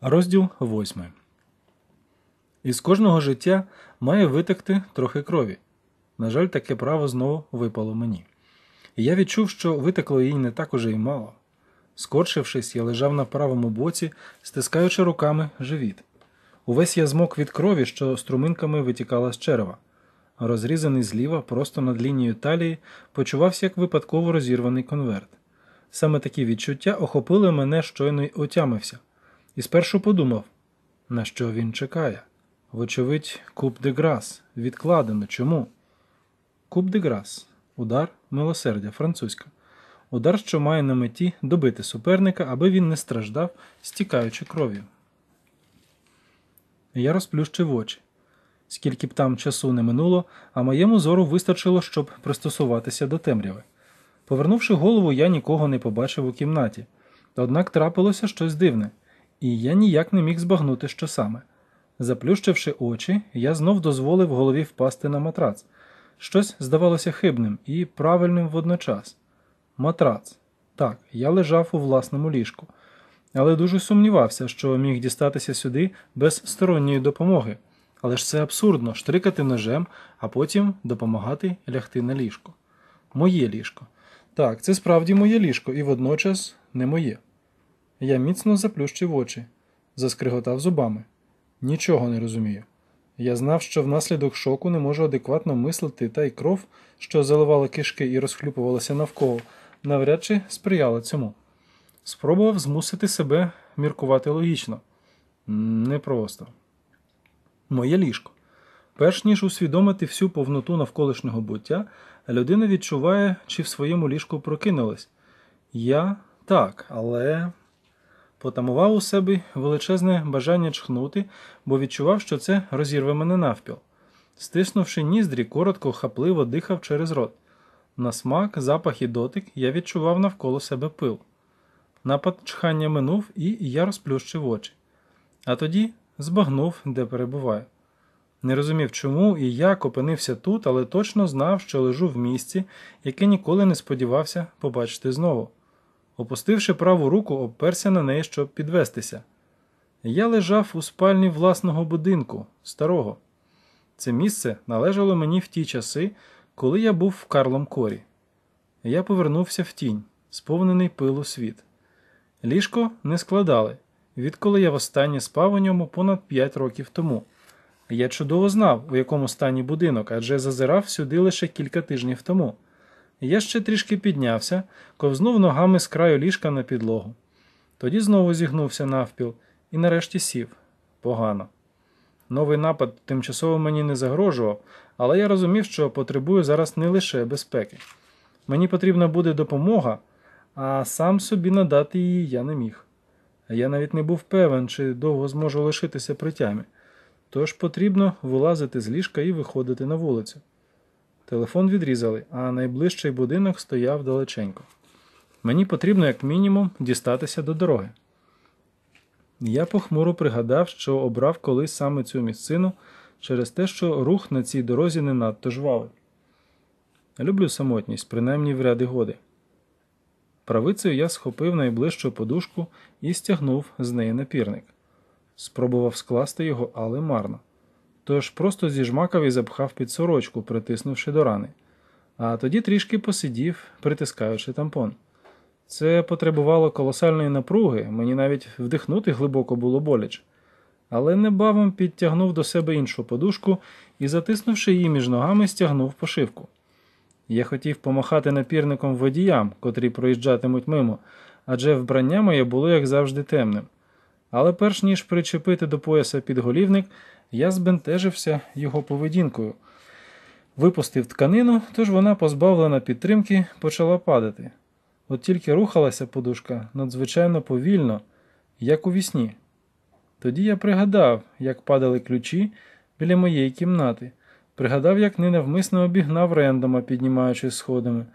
Розділ 8. Із кожного життя має витекти трохи крові. На жаль, таке право знову випало мені. І я відчув, що витекло їй не так уже й мало. Скорчившись, я лежав на правому боці, стискаючи руками живіт. Увесь я змок від крові, що струминками витікала з черева. Розрізаний зліва, просто над лінією талії, почувався як випадково розірваний конверт. Саме такі відчуття охопили мене щойно й отямився. І спершу подумав, на що він чекає. Вочевидь, куб де грас відкладено чому? Куб де грас удар милосердя французька. Удар, що має на меті добити суперника, аби він не страждав, стікаючи кров'ю. Я розплющив очі. Скільки б там часу не минуло, а моєму зору вистачило, щоб пристосуватися до темряви. Повернувши голову, я нікого не побачив у кімнаті. Однак трапилося щось дивне і я ніяк не міг збагнути, що саме. Заплющивши очі, я знов дозволив голові впасти на матрац. Щось здавалося хибним і правильним водночас. Матрац. Так, я лежав у власному ліжку, але дуже сумнівався, що міг дістатися сюди без сторонньої допомоги. Але ж це абсурдно штрикати ножем, а потім допомагати лягти на ліжко. Моє ліжко. Так, це справді моє ліжко, і водночас не моє. Я міцно заплющив очі, заскриготав зубами. Нічого не розумію. Я знав, що внаслідок шоку не можу адекватно мислити, та й кров, що заливала кишки і розхлюпувалася навколо, навряд чи сприяла цьому. Спробував змусити себе міркувати логічно. Непросто. Моє ліжко. Перш ніж усвідомити всю повноту навколишнього буття, людина відчуває, чи в своєму ліжку прокинулась. Я так, але потамував у себе величезне бажання чхнути, бо відчував, що це розірве мене навпіл. Стиснувши ніздрі, коротко, хапливо дихав через рот. На смак, запах і дотик я відчував навколо себе пил. Напад чхання минув, і я розплющив очі. А тоді збагнув, де перебуваю. Не розумів, чому і як опинився тут, але точно знав, що лежу в місці, яке ніколи не сподівався побачити знову. Опустивши праву руку, обперся на неї, щоб підвестися. Я лежав у спальні власного будинку, старого. Це місце належало мені в ті часи, коли я був в Карлом Корі. Я повернувся в тінь, сповнений пилу світ. Ліжко не складали, відколи я востаннє спав у ньому понад п'ять років тому. Я чудово знав, у якому стані будинок, адже зазирав сюди лише кілька тижнів тому. Я ще трішки піднявся, ковзнув ногами з краю ліжка на підлогу. Тоді знову зігнувся навпіл і нарешті сів. Погано. Новий напад тимчасово мені не загрожував, але я розумів, що потребую зараз не лише безпеки. Мені потрібна буде допомога, а сам собі надати її я не міг. Я навіть не був певен, чи довго зможу лишитися при тямі. Тож потрібно вилазити з ліжка і виходити на вулицю. Телефон відрізали, а найближчий будинок стояв далеченько. Мені потрібно, як мінімум, дістатися до дороги. Я похмуро пригадав, що обрав колись саме цю місцину через те, що рух на цій дорозі не надто жвавий. Люблю самотність, принаймні в ряди годи. Правицею я схопив найближчу подушку і стягнув з неї напірник. Спробував скласти його, але марно тож просто зіжмакав і запхав під сорочку, притиснувши до рани, а тоді трішки посидів, притискаючи тампон. Це потребувало колосальної напруги, мені навіть вдихнути глибоко було боляче. Але небавом підтягнув до себе іншу подушку і, затиснувши її між ногами, стягнув пошивку. Я хотів помахати напірником водіям, котрі проїжджатимуть мимо, адже вбрання моє було, як завжди, темним. Але перш ніж причепити до пояса підголівник, я збентежився його поведінкою. Випустив тканину, тож вона, позбавлена підтримки, почала падати. От тільки рухалася подушка надзвичайно повільно, як у вісні. Тоді я пригадав, як падали ключі біля моєї кімнати, пригадав, як ненавмисно обігнав рендома, піднімаючись сходами,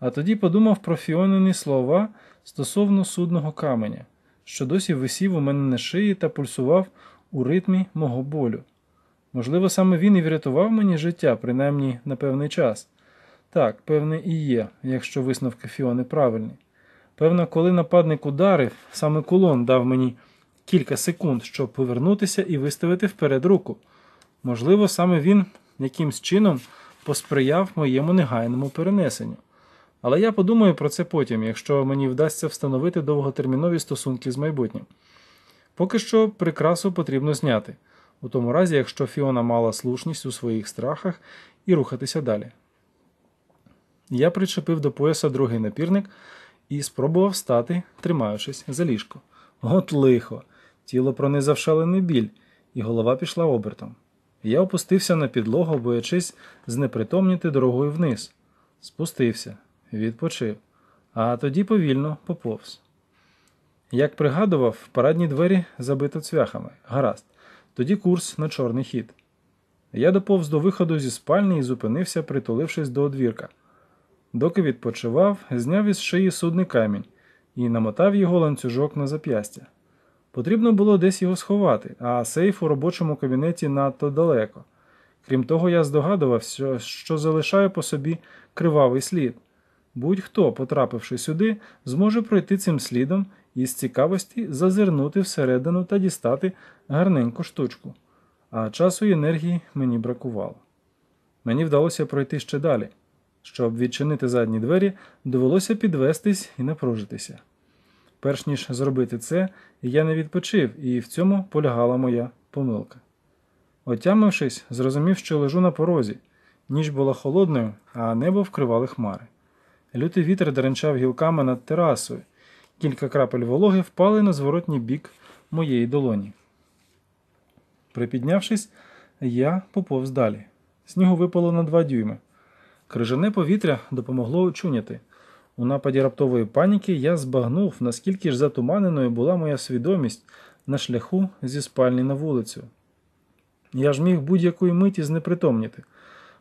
а тоді подумав про фіонені слова стосовно судного каменя, що досі висів у мене на шиї та пульсував у ритмі мого болю. Можливо, саме він і врятував мені життя, принаймні на певний час. Так, певне, і є, якщо висновки Фіони правильні. Певно, коли нападник ударив, саме кулон дав мені кілька секунд, щоб повернутися і виставити вперед руку. Можливо, саме він якимсь чином посприяв моєму негайному перенесенню. Але я подумаю про це потім, якщо мені вдасться встановити довготермінові стосунки з майбутнім. Поки що прикрасу потрібно зняти, у тому разі, якщо Фіона мала слушність у своїх страхах і рухатися далі. Я причепив до пояса другий напірник і спробував встати, тримаючись за ліжко. От лихо! Тіло пронизав шалений біль, і голова пішла обертом. Я опустився на підлогу, боячись знепритомніти дорогою вниз. Спустився, відпочив, а тоді повільно поповз. Як пригадував, парадні двері забито цвяхами. Гаразд. Тоді курс на чорний хід. Я доповз до виходу зі спальні і зупинився, притулившись до одвірка. Доки відпочивав, зняв із шиї судний камінь і намотав його ланцюжок на зап'ястя. Потрібно було десь його сховати, а сейф у робочому кабінеті надто далеко. Крім того, я здогадувався, що залишає по собі кривавий слід. Будь-хто, потрапивши сюди, зможе пройти цим слідом із цікавості зазирнути всередину та дістати гарненьку штучку, а часу і енергії мені бракувало. Мені вдалося пройти ще далі. Щоб відчинити задні двері, довелося підвестись і напружитися. Перш ніж зробити це, я не відпочив, і в цьому полягала моя помилка. Отямившись, зрозумів, що лежу на порозі. Ніч була холодною, а небо вкривали хмари. Лютий вітер дренчав гілками над терасою, Кілька крапель вологи впали на зворотній бік моєї долоні. Припіднявшись, я поповз далі. Снігу випало на два дюйми. Крижане повітря допомогло очуняти. У нападі раптової паніки я збагнув, наскільки ж затуманеною була моя свідомість на шляху зі спальні на вулицю. Я ж міг будь-якої миті знепритомніти.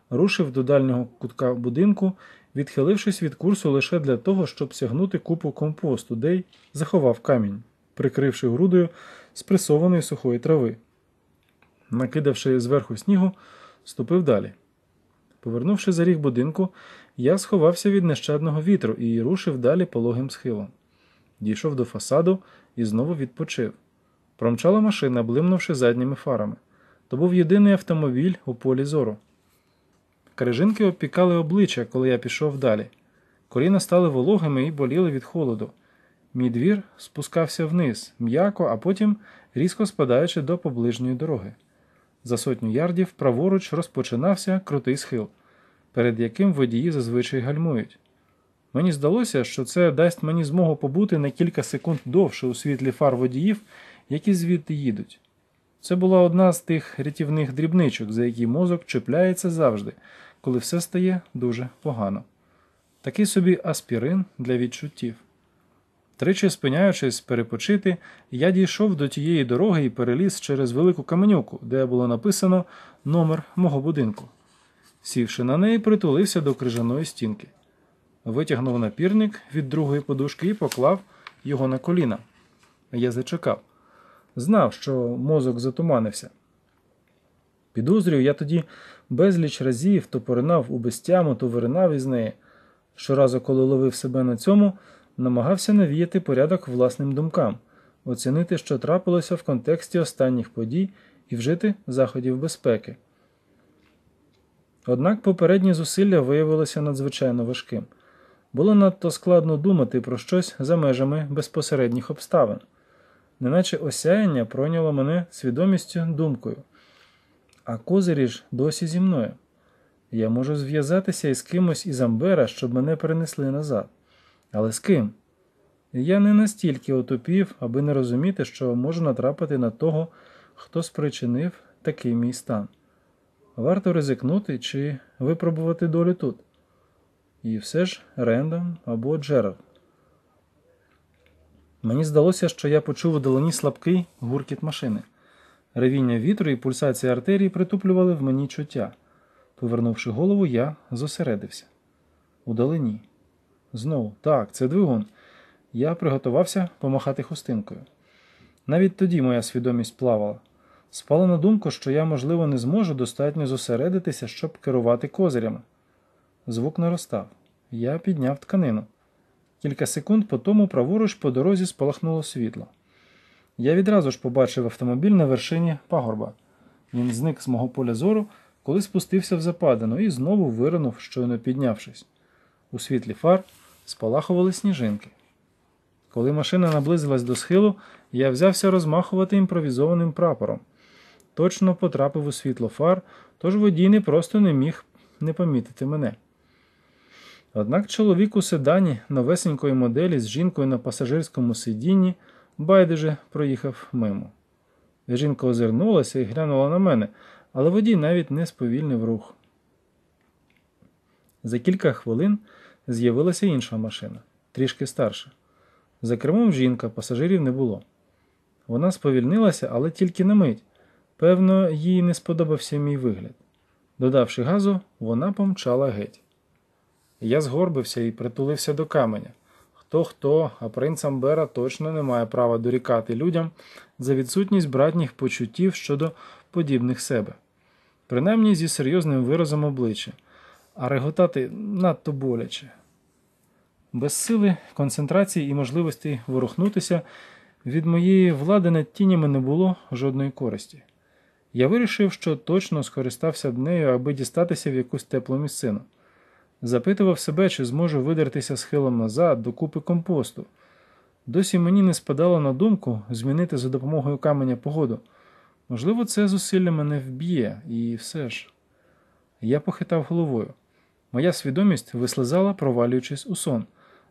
Рушив до дальнього кутка будинку відхилившись від курсу лише для того, щоб сягнути купу компосту, де й заховав камінь, прикривши грудою спресованої сухої трави. Накидавши зверху снігу, ступив далі. Повернувши за ріг будинку, я сховався від нещадного вітру і рушив далі пологим схилом. Дійшов до фасаду і знову відпочив. Промчала машина, блимнувши задніми фарами. То був єдиний автомобіль у полі зору. Крижинки опікали обличчя, коли я пішов далі. Коліна стали вологими і боліли від холоду. Мій двір спускався вниз, м'яко, а потім різко спадаючи до поближньої дороги. За сотню ярдів праворуч розпочинався крутий схил, перед яким водії зазвичай гальмують. Мені здалося, що це дасть мені змогу побути на кілька секунд довше у світлі фар водіїв, які звідти їдуть. Це була одна з тих рятівних дрібничок, за які мозок чіпляється завжди коли все стає дуже погано. Такий собі аспірин для відчуттів. Тричі спиняючись перепочити, я дійшов до тієї дороги і переліз через велику каменюку, де було написано номер мого будинку. Сівши на неї, притулився до крижаної стінки. Витягнув напірник від другої подушки і поклав його на коліна. Я зачекав, знав, що мозок затуманився. Підозрюю, я тоді безліч разів то поринав у безтяму, то виринав із неї. Щоразу, коли ловив себе на цьому, намагався навіяти порядок власним думкам, оцінити, що трапилося в контексті останніх подій і вжити заходів безпеки. Однак попередні зусилля виявилися надзвичайно важким. Було надто складно думати про щось за межами безпосередніх обставин, неначе осяяння пройняло мене свідомістю думкою а козирі ж досі зі мною. Я можу зв'язатися із кимось із Амбера, щоб мене перенесли назад. Але з ким? Я не настільки отупів, аби не розуміти, що можу натрапити на того, хто спричинив такий мій стан. Варто ризикнути чи випробувати долю тут. І все ж Рендом або Джерард. Мені здалося, що я почув у долині слабкий гуркіт машини. Ревіння вітру і пульсації артерії притуплювали в мені чуття. Повернувши голову, я зосередився. Удалині. Знову, так, це двигун. Я приготувався помахати хустинкою. Навіть тоді моя свідомість плавала. Спала на думку, що я, можливо, не зможу достатньо зосередитися, щоб керувати козирями. Звук наростав. Я підняв тканину. Кілька секунд по тому праворуч по дорозі спалахнуло світло. Я відразу ж побачив автомобіль на вершині пагорба. Він зник з мого поля зору, коли спустився в западину і знову виринув, щойно піднявшись. У світлі фар спалахували сніжинки. Коли машина наблизилась до схилу, я взявся розмахувати імпровізованим прапором. Точно потрапив у світло фар, тож водій не просто не міг не помітити мене. Однак чоловік у седані новесенької моделі з жінкою на пасажирському сидінні байдуже проїхав мимо. Жінка озирнулася і глянула на мене, але водій навіть не сповільнив рух. За кілька хвилин з'явилася інша машина, трішки старша. За кермом жінка пасажирів не було. Вона сповільнилася, але тільки на мить. Певно, їй не сподобався мій вигляд. Додавши газу, вона помчала геть. Я згорбився і притулився до каменя хто хто, а принц Амбера точно не має права дорікати людям за відсутність братніх почуттів щодо подібних себе, принаймні зі серйозним виразом обличчя, а реготати надто боляче. Без сили, концентрації і можливості ворухнутися від моєї влади над тінями не було жодної користі. Я вирішив, що точно скористався б нею, аби дістатися в якусь теплу місцину. Запитував себе, чи зможу видертися схилом назад до купи компосту. Досі мені не спадало на думку змінити за допомогою каменя погоду. Можливо, це зусилля мене вб'є, і все ж. Я похитав головою. Моя свідомість вислизала, провалюючись у сон.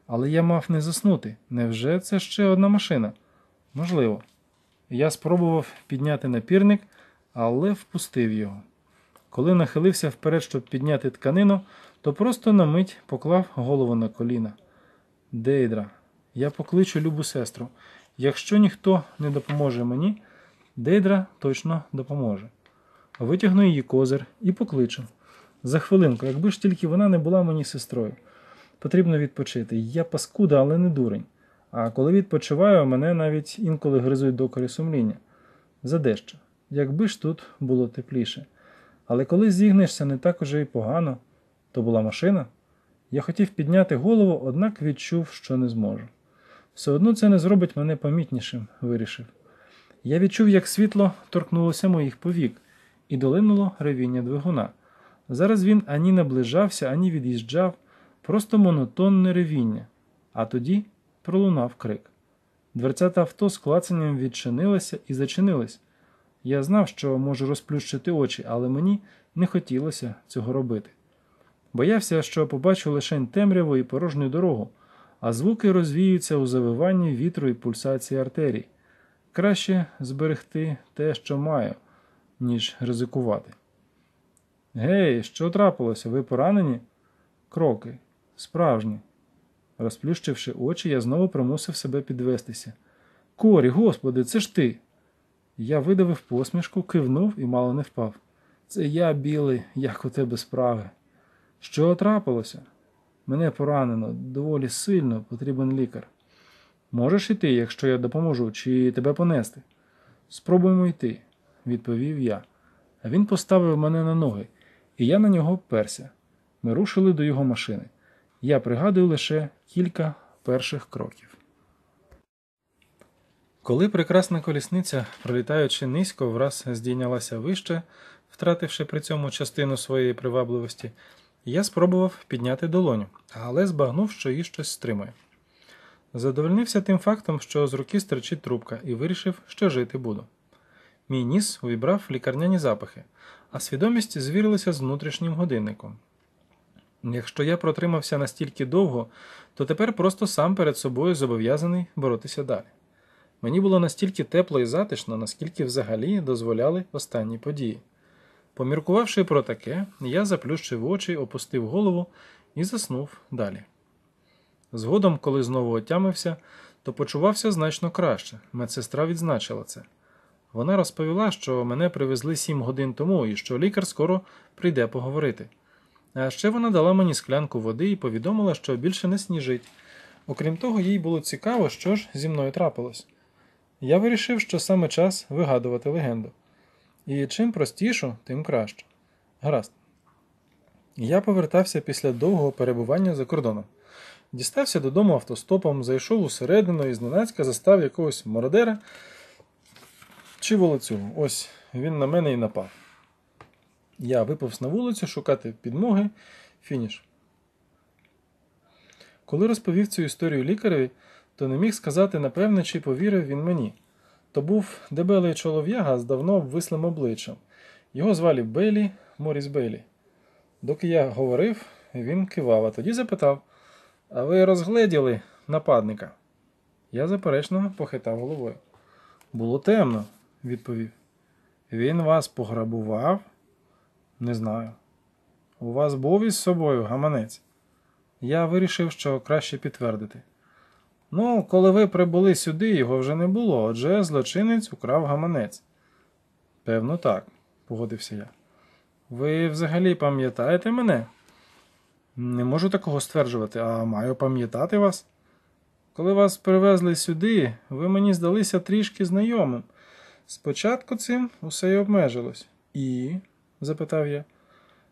Але я мав не заснути. Невже це ще одна машина? Можливо. Я спробував підняти напірник, але впустив його. Коли нахилився вперед, щоб підняти тканину то просто на мить поклав голову на коліна. Дейдра, я покличу любу сестру. Якщо ніхто не допоможе мені, Дейдра точно допоможе. Витягну її козир і покличу. За хвилинку, якби ж тільки вона не була мені сестрою. Потрібно відпочити. Я паскуда, але не дурень. А коли відпочиваю, мене навіть інколи гризуть докорі сумління. За дещо. Якби ж тут було тепліше. Але коли зігнешся, не так уже і погано. То була машина. Я хотів підняти голову, однак відчув, що не зможу. Все одно це не зробить мене помітнішим, вирішив. Я відчув, як світло торкнулося моїх повік, і долинуло ревіння двигуна. Зараз він ані наближався, ані від'їжджав, просто монотонне ревіння, а тоді пролунав крик. Дверцята авто з клацанням відчинилися і зачинились. Я знав, що можу розплющити очі, але мені не хотілося цього робити. Боявся, що побачу лишень темряву і порожню дорогу, а звуки розвіються у завиванні вітру і пульсації артерій. Краще зберегти те, що маю, ніж ризикувати. Гей, що трапилося? Ви поранені? Кроки. Справжні. Розплющивши очі, я знову примусив себе підвестися. Корі, господи, це ж ти. Я видавив посмішку, кивнув і мало не впав. Це я, білий, як у тебе справи. Що трапилося? Мене поранено, доволі сильно, потрібен лікар. Можеш іти, якщо я допоможу, чи тебе понести? Спробуємо йти, відповів я. А він поставив мене на ноги, і я на нього перся. Ми рушили до його машини. Я пригадую лише кілька перших кроків. Коли прекрасна колісниця, пролітаючи низько, враз здійнялася вище, втративши при цьому частину своєї привабливості. Я спробував підняти долоню, але збагнув, що її щось стримує. Задовольнився тим фактом, що з руки стерчить трубка, і вирішив, що жити буду. Мій ніс увібрав лікарняні запахи, а свідомість звірилася з внутрішнім годинником. Якщо я протримався настільки довго, то тепер просто сам перед собою зобов'язаний боротися далі. Мені було настільки тепло і затишно, наскільки взагалі дозволяли останні події. Поміркувавши про таке, я заплющив очі, опустив голову і заснув далі. Згодом, коли знову отямився, то почувався значно краще. Медсестра відзначила це. Вона розповіла, що мене привезли сім годин тому і що лікар скоро прийде поговорити. А ще вона дала мені склянку води і повідомила, що більше не сніжить. Окрім того, їй було цікаво, що ж зі мною трапилось. Я вирішив, що саме час вигадувати легенду. І чим простішу, тим краще. Гаразд. Я повертався після довгого перебування за кордоном. Дістався додому автостопом, зайшов усередину і зненацька застав якогось мародера чи волоцю. Ось він на мене і напав. Я виповз на вулицю шукати підмоги, фініш. Коли розповів цю історію лікареві, то не міг сказати, напевне, чи повірив він мені то був дебелий чолов'яга з давно вислим обличчям. Його звали Белі, Моріс Белі. Доки я говорив, він кивав, а тоді запитав: А ви розгледіли нападника? Я заперечно похитав головою. Було темно, відповів. Він вас пограбував? Не знаю. У вас був із собою гаманець? Я вирішив, що краще підтвердити. Ну, коли ви прибули сюди, його вже не було, адже злочинець украв гаманець. Певно, так, погодився я. Ви взагалі пам'ятаєте мене? Не можу такого стверджувати, а маю пам'ятати вас. Коли вас привезли сюди, ви мені здалися трішки знайомим. Спочатку цим усе й обмежилось. І? запитав я,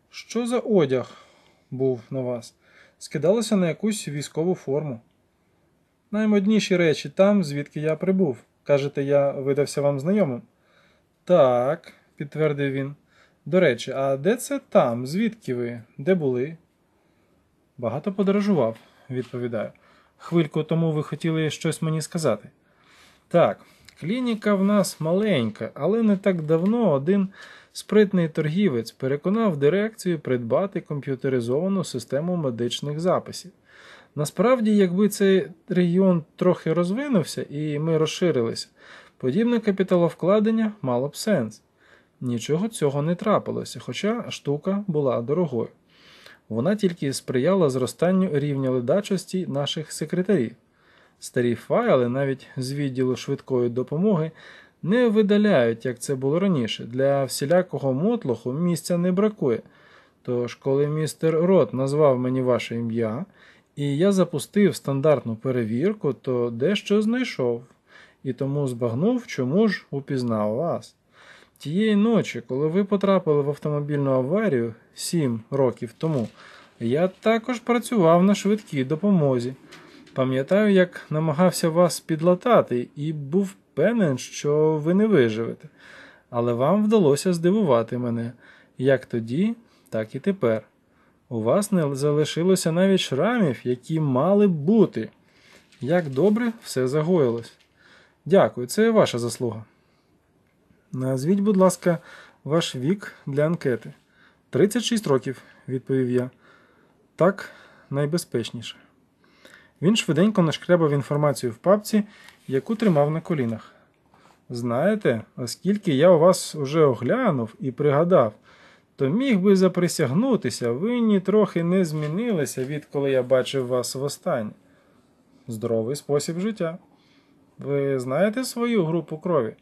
що за одяг був на вас? Скидалося на якусь військову форму. Наймодніші речі там, звідки я прибув. Кажете, я видався вам знайомим? Так, підтвердив він. До речі, а де це там? Звідки ви? Де були? Багато подорожував, відповідаю. Хвильку тому ви хотіли щось мені сказати. Так, клініка в нас маленька, але не так давно один спритний торгівець переконав дирекцію придбати комп'ютеризовану систему медичних записів. Насправді, якби цей регіон трохи розвинувся і ми розширилися, подібне капіталовкладення мало б сенс. Нічого цього не трапилося, хоча штука була дорогою. Вона тільки сприяла зростанню рівня ледачості наших секретарів. Старі файли, навіть з відділу швидкої допомоги, не видаляють, як це було раніше. Для всілякого мотлоху місця не бракує. Тож, коли містер Рот назвав мені ваше ім'я, і я запустив стандартну перевірку, то дещо знайшов і тому збагнув, чому ж упізнав вас. Тієї ночі, коли ви потрапили в автомобільну аварію сім років тому, я також працював на швидкій допомозі. Пам'ятаю, як намагався вас підлатати і був певен, що ви не виживете. Але вам вдалося здивувати мене як тоді, так і тепер. У вас не залишилося навіть шрамів, які мали б бути. Як добре все загоїлось. Дякую, це ваша заслуга. Назвіть, будь ласка, ваш вік для анкети. 36 років, відповів я. Так найбезпечніше. Він швиденько нашкрябав інформацію в папці, яку тримав на колінах. Знаєте, оскільки я у вас уже оглянув і пригадав то міг би заприсягнутися, ви ні трохи не змінилися, відколи я бачив вас востаннє. Здоровий спосіб життя. Ви знаєте свою групу крові?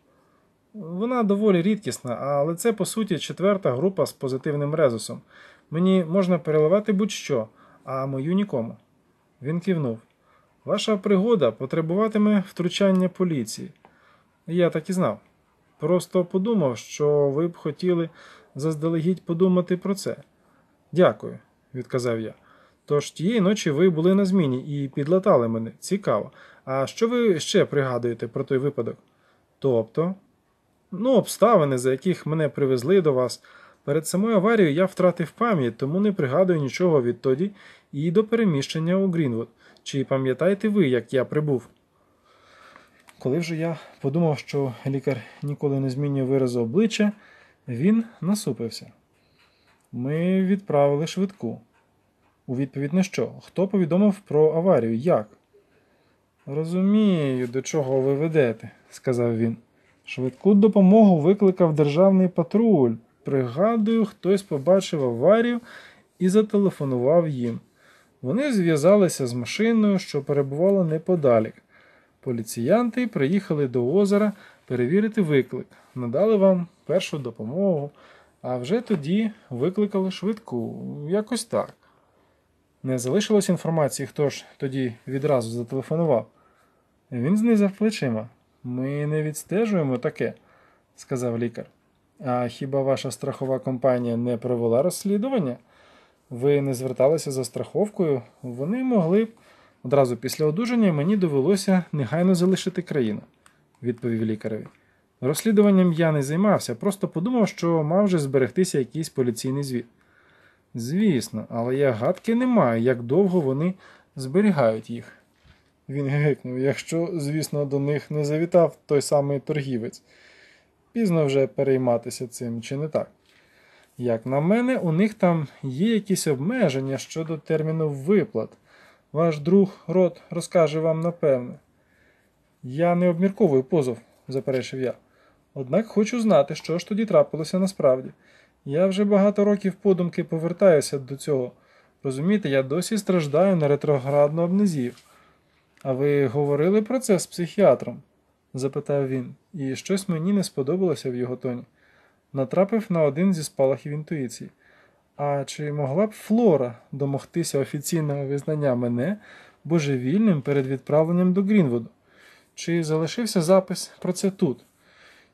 Вона доволі рідкісна, але це, по суті, четверта група з позитивним резусом. Мені можна переливати будь-що, а мою нікому. Він кивнув. Ваша пригода потребуватиме втручання поліції. Я так і знав. Просто подумав, що ви б хотіли заздалегідь подумати про це. Дякую, відказав я. Тож тієї ночі ви були на зміні і підлатали мене. Цікаво. А що ви ще пригадуєте про той випадок? Тобто, ну, обставини, за яких мене привезли до вас. Перед самою аварією я втратив пам'ять, тому не пригадую нічого відтоді і до переміщення у Грінвуд. Чи пам'ятаєте ви, як я прибув? Коли вже я подумав, що лікар ніколи не змінює виразу обличчя. Він насупився. Ми відправили швидку. У відповідь на що? Хто повідомив про аварію? Як? Розумію, до чого ви ведете, сказав він. Швидку допомогу викликав державний патруль. Пригадую, хтось побачив аварію і зателефонував їм. Вони зв'язалися з машиною, що перебувала неподалік. Поліціянти приїхали до озера перевірити виклик, надали вам першу допомогу, а вже тоді викликали швидку, якось так. Не залишилось інформації, хто ж тоді відразу зателефонував. Він знизав плечима. Ми не відстежуємо таке, сказав лікар. А хіба ваша страхова компанія не провела розслідування? Ви не зверталися за страховкою, вони могли б одразу після одужання мені довелося негайно залишити країну, відповів лікареві. Розслідуванням я не займався, просто подумав, що мав же зберегтися якийсь поліційний звіт. Звісно, але я гадки не маю, як довго вони зберігають їх. Він гикнув, якщо, звісно, до них не завітав той самий торгівець. Пізно вже перейматися цим чи не так. Як на мене, у них там є якісь обмеження щодо терміну виплат. Ваш друг рот розкаже вам напевне. Я не обмірковую позов, заперечив я. Однак хочу знати, що ж тоді трапилося насправді. Я вже багато років подумки повертаюся до цього. Розумієте, я досі страждаю на ретроградну амнезію. А ви говорили про це з психіатром? запитав він, і щось мені не сподобалося в його тоні. Натрапив на один зі спалахів інтуїції. А чи могла б Флора домогтися офіційного визнання мене божевільним перед відправленням до Грінвуду? Чи залишився запис про це тут?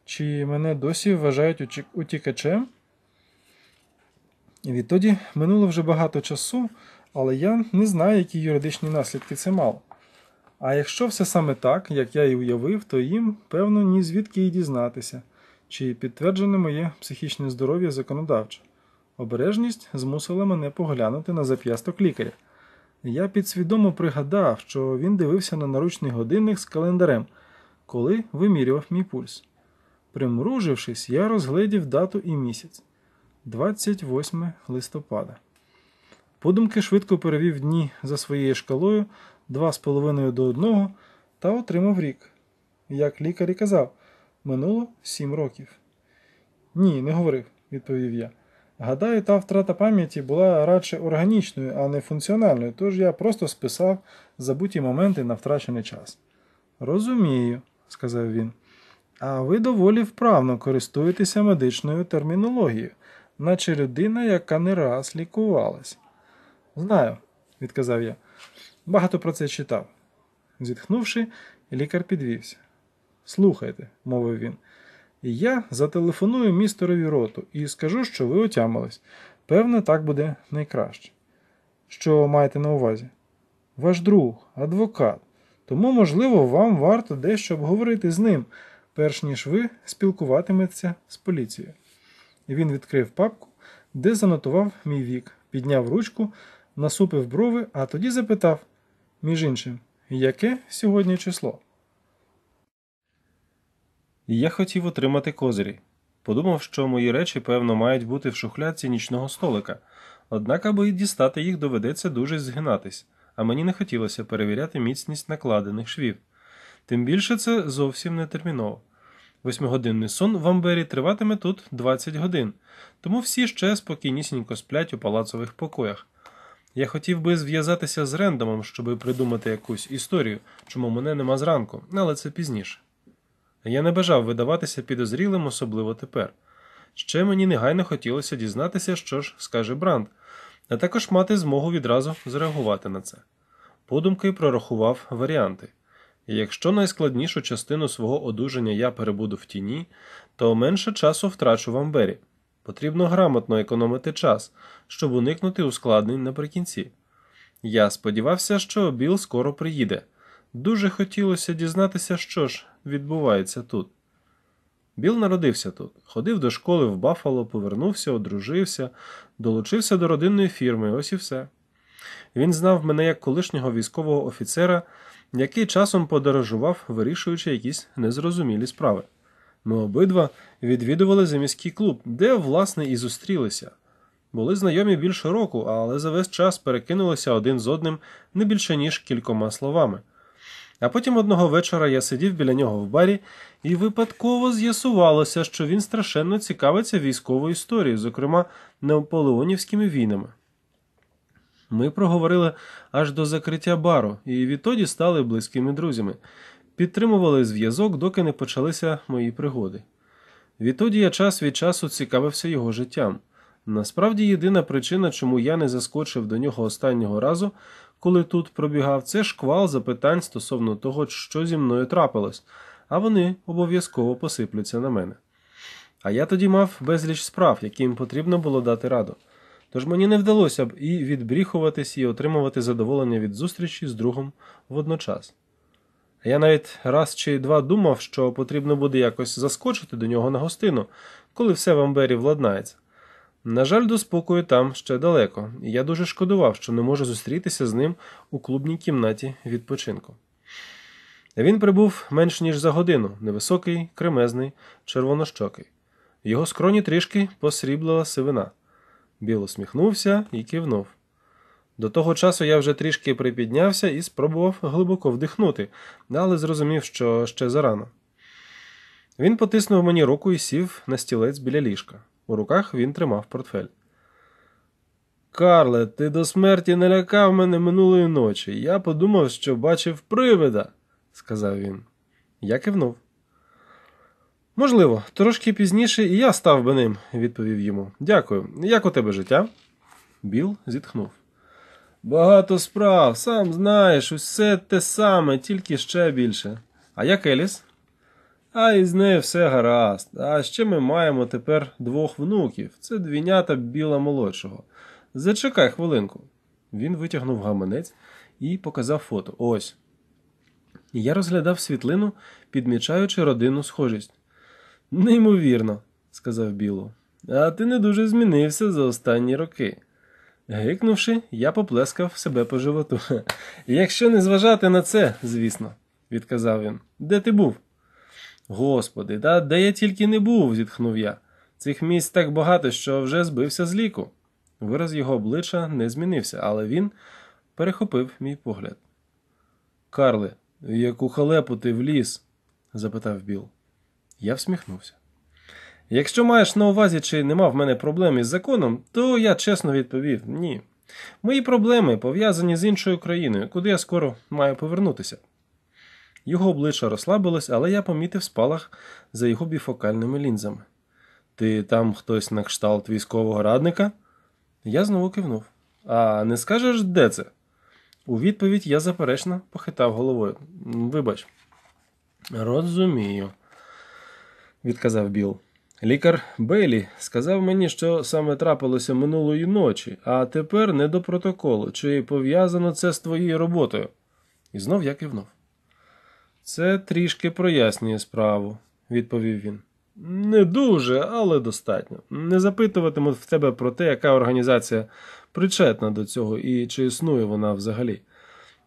чи мене досі вважають утікачем. І відтоді минуло вже багато часу, але я не знаю, які юридичні наслідки це мало. А якщо все саме так, як я і уявив, то їм, певно, ні звідки і дізнатися, чи підтверджене моє психічне здоров'я законодавче. Обережність змусила мене поглянути на зап'ясток лікаря. Я підсвідомо пригадав, що він дивився на наручний годинник з календарем, коли вимірював мій пульс. Примружившись, я розглядів дату і місяць 28 листопада. Подумки швидко перевів дні за своєю шкалою 2,5 до одного та отримав рік. Як лікар і казав, минуло сім років. Ні, не говорив, відповів я. Гадаю, та втрата пам'яті була радше органічною, а не функціональною, тож я просто списав забуті моменти на втрачений час. Розумію, сказав він. А ви доволі вправно користуєтеся медичною термінологією, наче людина, яка не раз лікувалась. Знаю, відказав я. Багато про це читав. Зітхнувши, лікар підвівся. Слухайте, мовив він. Я зателефоную містерові роту і скажу, що ви отямились. Певне, так буде найкраще. Що маєте на увазі? Ваш друг, адвокат. Тому, можливо, вам варто дещо обговорити з ним перш ніж ви спілкуватиметься з поліцією. Він відкрив папку, де занотував мій вік, підняв ручку, насупив брови, а тоді запитав, між іншим, яке сьогодні число? Я хотів отримати козирі. Подумав, що мої речі, певно, мають бути в шухлядці нічного столика, однак, аби дістати їх доведеться дуже згинатись, а мені не хотілося перевіряти міцність накладених швів. Тим більше це зовсім не терміново. Восьмигодинний сон в Амбері триватиме тут 20 годин, тому всі ще спокійнісінько сплять у палацових покоях. Я хотів би зв'язатися з рендомом, щоб придумати якусь історію, чому мене нема зранку, але це пізніше. Я не бажав видаватися підозрілим, особливо тепер. Ще мені негайно хотілося дізнатися, що ж скаже Бранд, а також мати змогу відразу зреагувати на це. Подумки прорахував варіанти якщо найскладнішу частину свого одужання я перебуду в тіні, то менше часу втрачу в амбері. Потрібно грамотно економити час, щоб уникнути ускладнень наприкінці. Я сподівався, що Біл скоро приїде. Дуже хотілося дізнатися, що ж відбувається тут. Біл народився тут, ходив до школи в Бафало, повернувся, одружився, долучився до родинної фірми, ось і все. Він знав мене як колишнього військового офіцера який часом подорожував, вирішуючи якісь незрозумілі справи. Ми обидва відвідували заміський клуб, де, власне, і зустрілися. Були знайомі більше року, але за весь час перекинулися один з одним не більше ніж кількома словами. А потім одного вечора я сидів біля нього в барі, і випадково з'ясувалося, що він страшенно цікавиться військовою історією, зокрема неополеонівськими війнами. Ми проговорили аж до закриття бару, і відтоді стали близькими друзями. Підтримували зв'язок, доки не почалися мої пригоди. Відтоді я час від часу цікавився його життям. Насправді, єдина причина, чому я не заскочив до нього останнього разу, коли тут пробігав, це шквал запитань стосовно того, що зі мною трапилось, а вони обов'язково посиплються на мене. А я тоді мав безліч справ, яким потрібно було дати раду. Тож мені не вдалося б і відбріхуватись, і отримувати задоволення від зустрічі з другом водночас. Я навіть раз чи два думав, що потрібно буде якось заскочити до нього на гостину, коли все в Амбері владнається. На жаль, до спокою там ще далеко, і я дуже шкодував, що не можу зустрітися з ним у клубній кімнаті відпочинку. Він прибув менш ніж за годину, невисокий, кремезний, червонощокий. Його скроні трішки посріблила сивина. Біл усміхнувся і кивнув. До того часу я вже трішки припіднявся і спробував глибоко вдихнути, але зрозумів, що ще зарано. Він потиснув мені руку і сів на стілець біля ліжка. У руках він тримав портфель. Карле, ти до смерті не лякав мене минулої ночі. Я подумав, що бачив привида, сказав він. Я кивнув. Можливо, трошки пізніше і я став би ним, відповів йому. Дякую. Як у тебе життя? Біл зітхнув. Багато справ, сам знаєш, усе те саме, тільки ще більше. А як Еліс? А із нею все гаразд. А ще ми маємо тепер двох внуків. Це двійнята біла молодшого. Зачекай хвилинку. Він витягнув гаманець і показав фото. Ось. Я розглядав світлину, підмічаючи родинну схожість. Неймовірно, сказав Біло. А ти не дуже змінився за останні роки. Гикнувши, я поплескав себе по животу. Якщо не зважати на це, звісно, відказав він. Де ти був? Господи, та де я тільки не був, зітхнув я. Цих місць так багато, що вже збився з ліку. Вираз його обличчя не змінився, але він перехопив мій погляд. Карле, яку халепу ти вліз? запитав Біл. Я всміхнувся. Якщо маєш на увазі, чи нема в мене проблем з законом, то я чесно відповів ні. Мої проблеми пов'язані з іншою країною, куди я скоро маю повернутися. Його обличчя розслабилось, але я помітив спалах за його біфокальними лінзами. Ти там хтось на кшталт військового радника? Я знову кивнув. А не скажеш, де це? У відповідь я заперечно похитав головою. Вибач, розумію відказав Біл. Лікар Бейлі сказав мені, що саме трапилося минулої ночі, а тепер не до протоколу. Чи пов'язано це з твоєю роботою? І знов я кивнув. Це трішки прояснює справу, відповів він. Не дуже, але достатньо. Не запитуватимуть в тебе про те, яка організація причетна до цього і чи існує вона взагалі.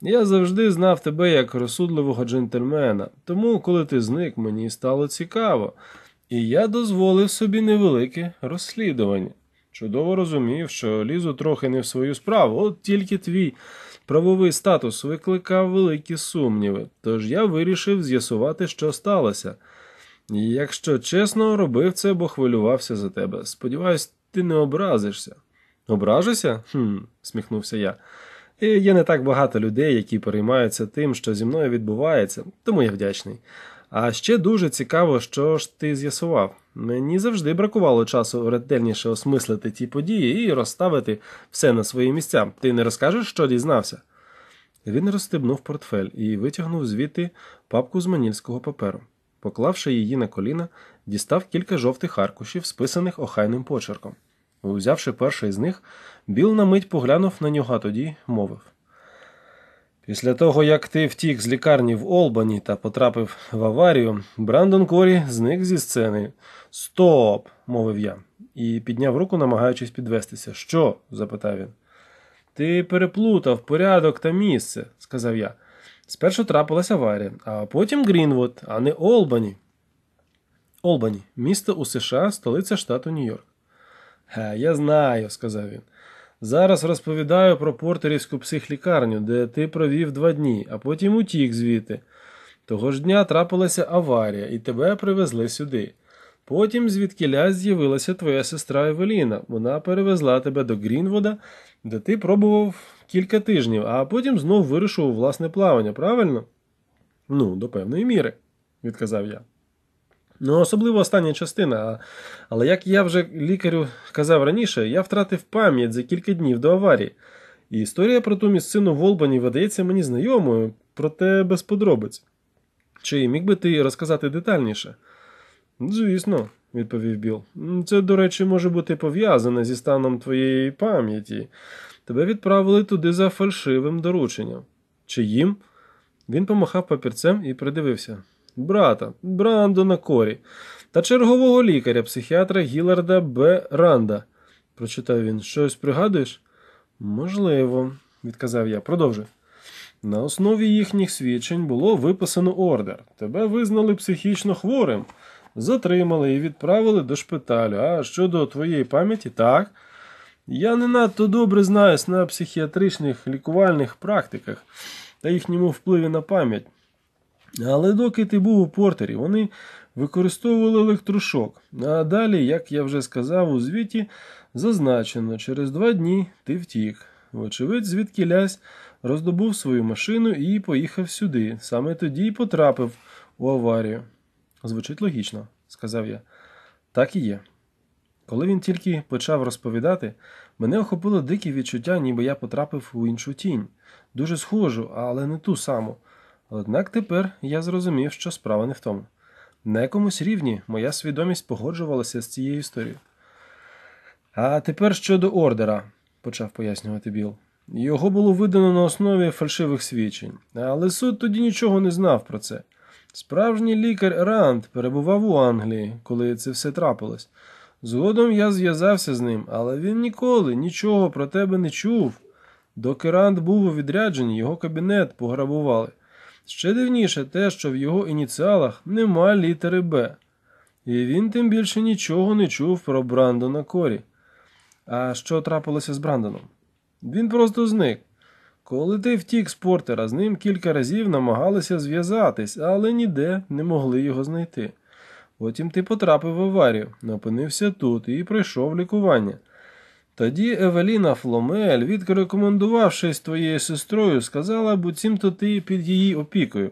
Я завжди знав тебе як розсудливого джентльмена, тому, коли ти зник, мені стало цікаво, і я дозволив собі невелике розслідування. Чудово розумів, що лізу трохи не в свою справу, от тільки твій правовий статус викликав великі сумніви, тож я вирішив з'ясувати, що сталося. Якщо чесно, робив це, бо хвилювався за тебе. Сподіваюсь, ти не образишся. Ображуся? сміхнувся я. І є не так багато людей, які переймаються тим, що зі мною відбувається, тому я вдячний. А ще дуже цікаво, що ж ти з'ясував. Мені завжди бракувало часу ретельніше осмислити ті події і розставити все на свої місця. Ти не розкажеш, що дізнався? Він розстебнув портфель і витягнув звідти папку з манільського паперу. Поклавши її на коліна, дістав кілька жовтих аркушів, списаних охайним почерком. Взявши перший з них, Біл на мить поглянув на нього, а тоді мовив. Після того, як ти втік з лікарні в Олбані та потрапив в аварію, Брандон Корі зник зі сцени. Стоп! мовив я, і підняв руку, намагаючись підвестися. Що? запитав він. Ти переплутав порядок та місце, сказав я. Спершу трапилась аварія, а потім Грінвуд, а не Олбані. Олбані місто у США, столиця штату Нью-Йорк. Я знаю, сказав він. Зараз розповідаю про портерівську психлікарню, де ти провів два дні, а потім утік звідти. Того ж дня трапилася аварія, і тебе привезли сюди. Потім звідкіля з'явилася твоя сестра Евеліна. Вона перевезла тебе до Грінвода, де ти пробував кілька тижнів, а потім знов вирішив у власне плавання, правильно? Ну, до певної міри, відказав я. Ну, особливо остання частина. Але як я вже лікарю казав раніше, я втратив пам'ять за кілька днів до аварії. І історія про ту місцину в Олбані видається мені знайомою, проте без подробиць. Чи міг би ти розказати детальніше? Звісно, відповів Біл. Це, до речі, може бути пов'язане зі станом твоєї пам'яті. Тебе відправили туди за фальшивим дорученням. Чи їм? Він помахав папірцем і придивився брата Брандона Корі та чергового лікаря-психіатра Гіларда Б. Ранда. Прочитав він, щось пригадуєш? Можливо, відказав я. Продовжуй. На основі їхніх свідчень було виписано ордер. Тебе визнали психічно хворим, затримали і відправили до шпиталю. А щодо твоєї пам'яті, так. Я не надто добре знаюсь на психіатричних лікувальних практиках та їхньому впливі на пам'ять. Але доки ти був у портері, вони використовували електрошок. А далі, як я вже сказав у звіті, зазначено, через два дні ти втік. Вочевидь, звідки лясь роздобув свою машину і поїхав сюди. Саме тоді й потрапив у аварію. Звучить логічно, сказав я. Так і є. Коли він тільки почав розповідати, мене охопило дике відчуття, ніби я потрапив у іншу тінь. Дуже схожу, але не ту саму. Однак тепер я зрозумів, що справа не в тому. На якомусь рівні моя свідомість погоджувалася з цією історією. А тепер щодо ордера, почав пояснювати Біл. Його було видано на основі фальшивих свідчень, але суд тоді нічого не знав про це. Справжній лікар Ранд перебував у Англії, коли це все трапилось. Згодом я зв'язався з ним, але він ніколи нічого про тебе не чув. Доки Ранд був у відрядженні, його кабінет пограбували. Ще дивніше те, що в його ініціалах нема літери Б, і він тим більше нічого не чув про Брандона Корі. А що трапилося з Брандоном? Він просто зник. Коли ти втік з Портера, з ним кілька разів намагалися зв'язатись, але ніде не могли його знайти. Потім ти потрапив в аварію, опинився тут і пройшов лікування. Тоді Евеліна Фломель, відкорекомендувавшись твоєю сестрою, сказала, буцімто ти під її опікою,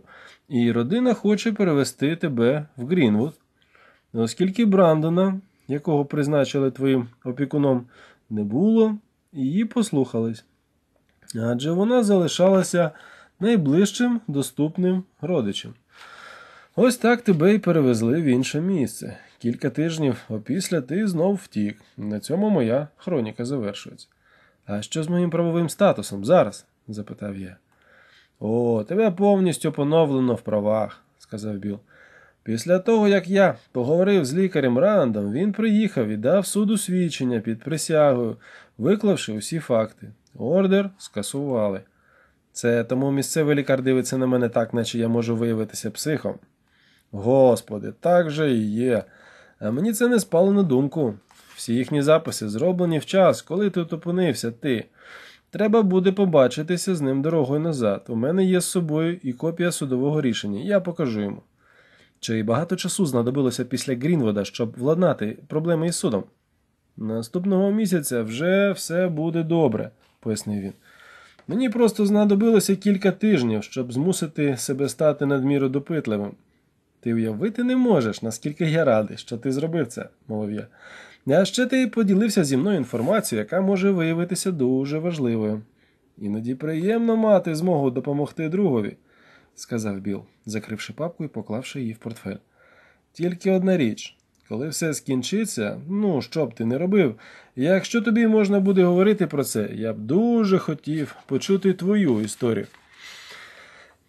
і родина хоче перевести тебе в Грінвуд. Оскільки Брандона, якого призначили твоїм опікуном, не було, її послухались. Адже вона залишалася найближчим доступним родичем. Ось так тебе й перевезли в інше місце кілька тижнів опісля ти знов втік. На цьому моя хроніка завершується. А що з моїм правовим статусом зараз? запитав я. О, тебе повністю поновлено в правах, сказав Біл. Після того, як я поговорив з лікарем Рандом, він приїхав і дав суду свідчення під присягою, виклавши усі факти. Ордер скасували. Це тому місцевий лікар дивиться на мене так, наче я можу виявитися психом. Господи, так же і є. А мені це не спало на думку. Всі їхні записи зроблені в час, коли ти утопинився, ти. Треба буде побачитися з ним дорогою назад. У мене є з собою і копія судового рішення, я покажу йому. Чи багато часу знадобилося після Грінвода, щоб владнати проблеми із судом? Наступного місяця вже все буде добре, пояснив він. Мені просто знадобилося кілька тижнів, щоб змусити себе стати надміру допитливим. Ти уявити не можеш, наскільки я радий, що ти зробив це, мовив я. А ще ти поділився зі мною інформацією, яка може виявитися дуже важливою. Іноді приємно мати змогу допомогти другові, сказав Біл, закривши папку і поклавши її в портфель. Тільки одна річ. Коли все скінчиться, ну що б ти не робив, якщо тобі можна буде говорити про це, я б дуже хотів почути твою історію.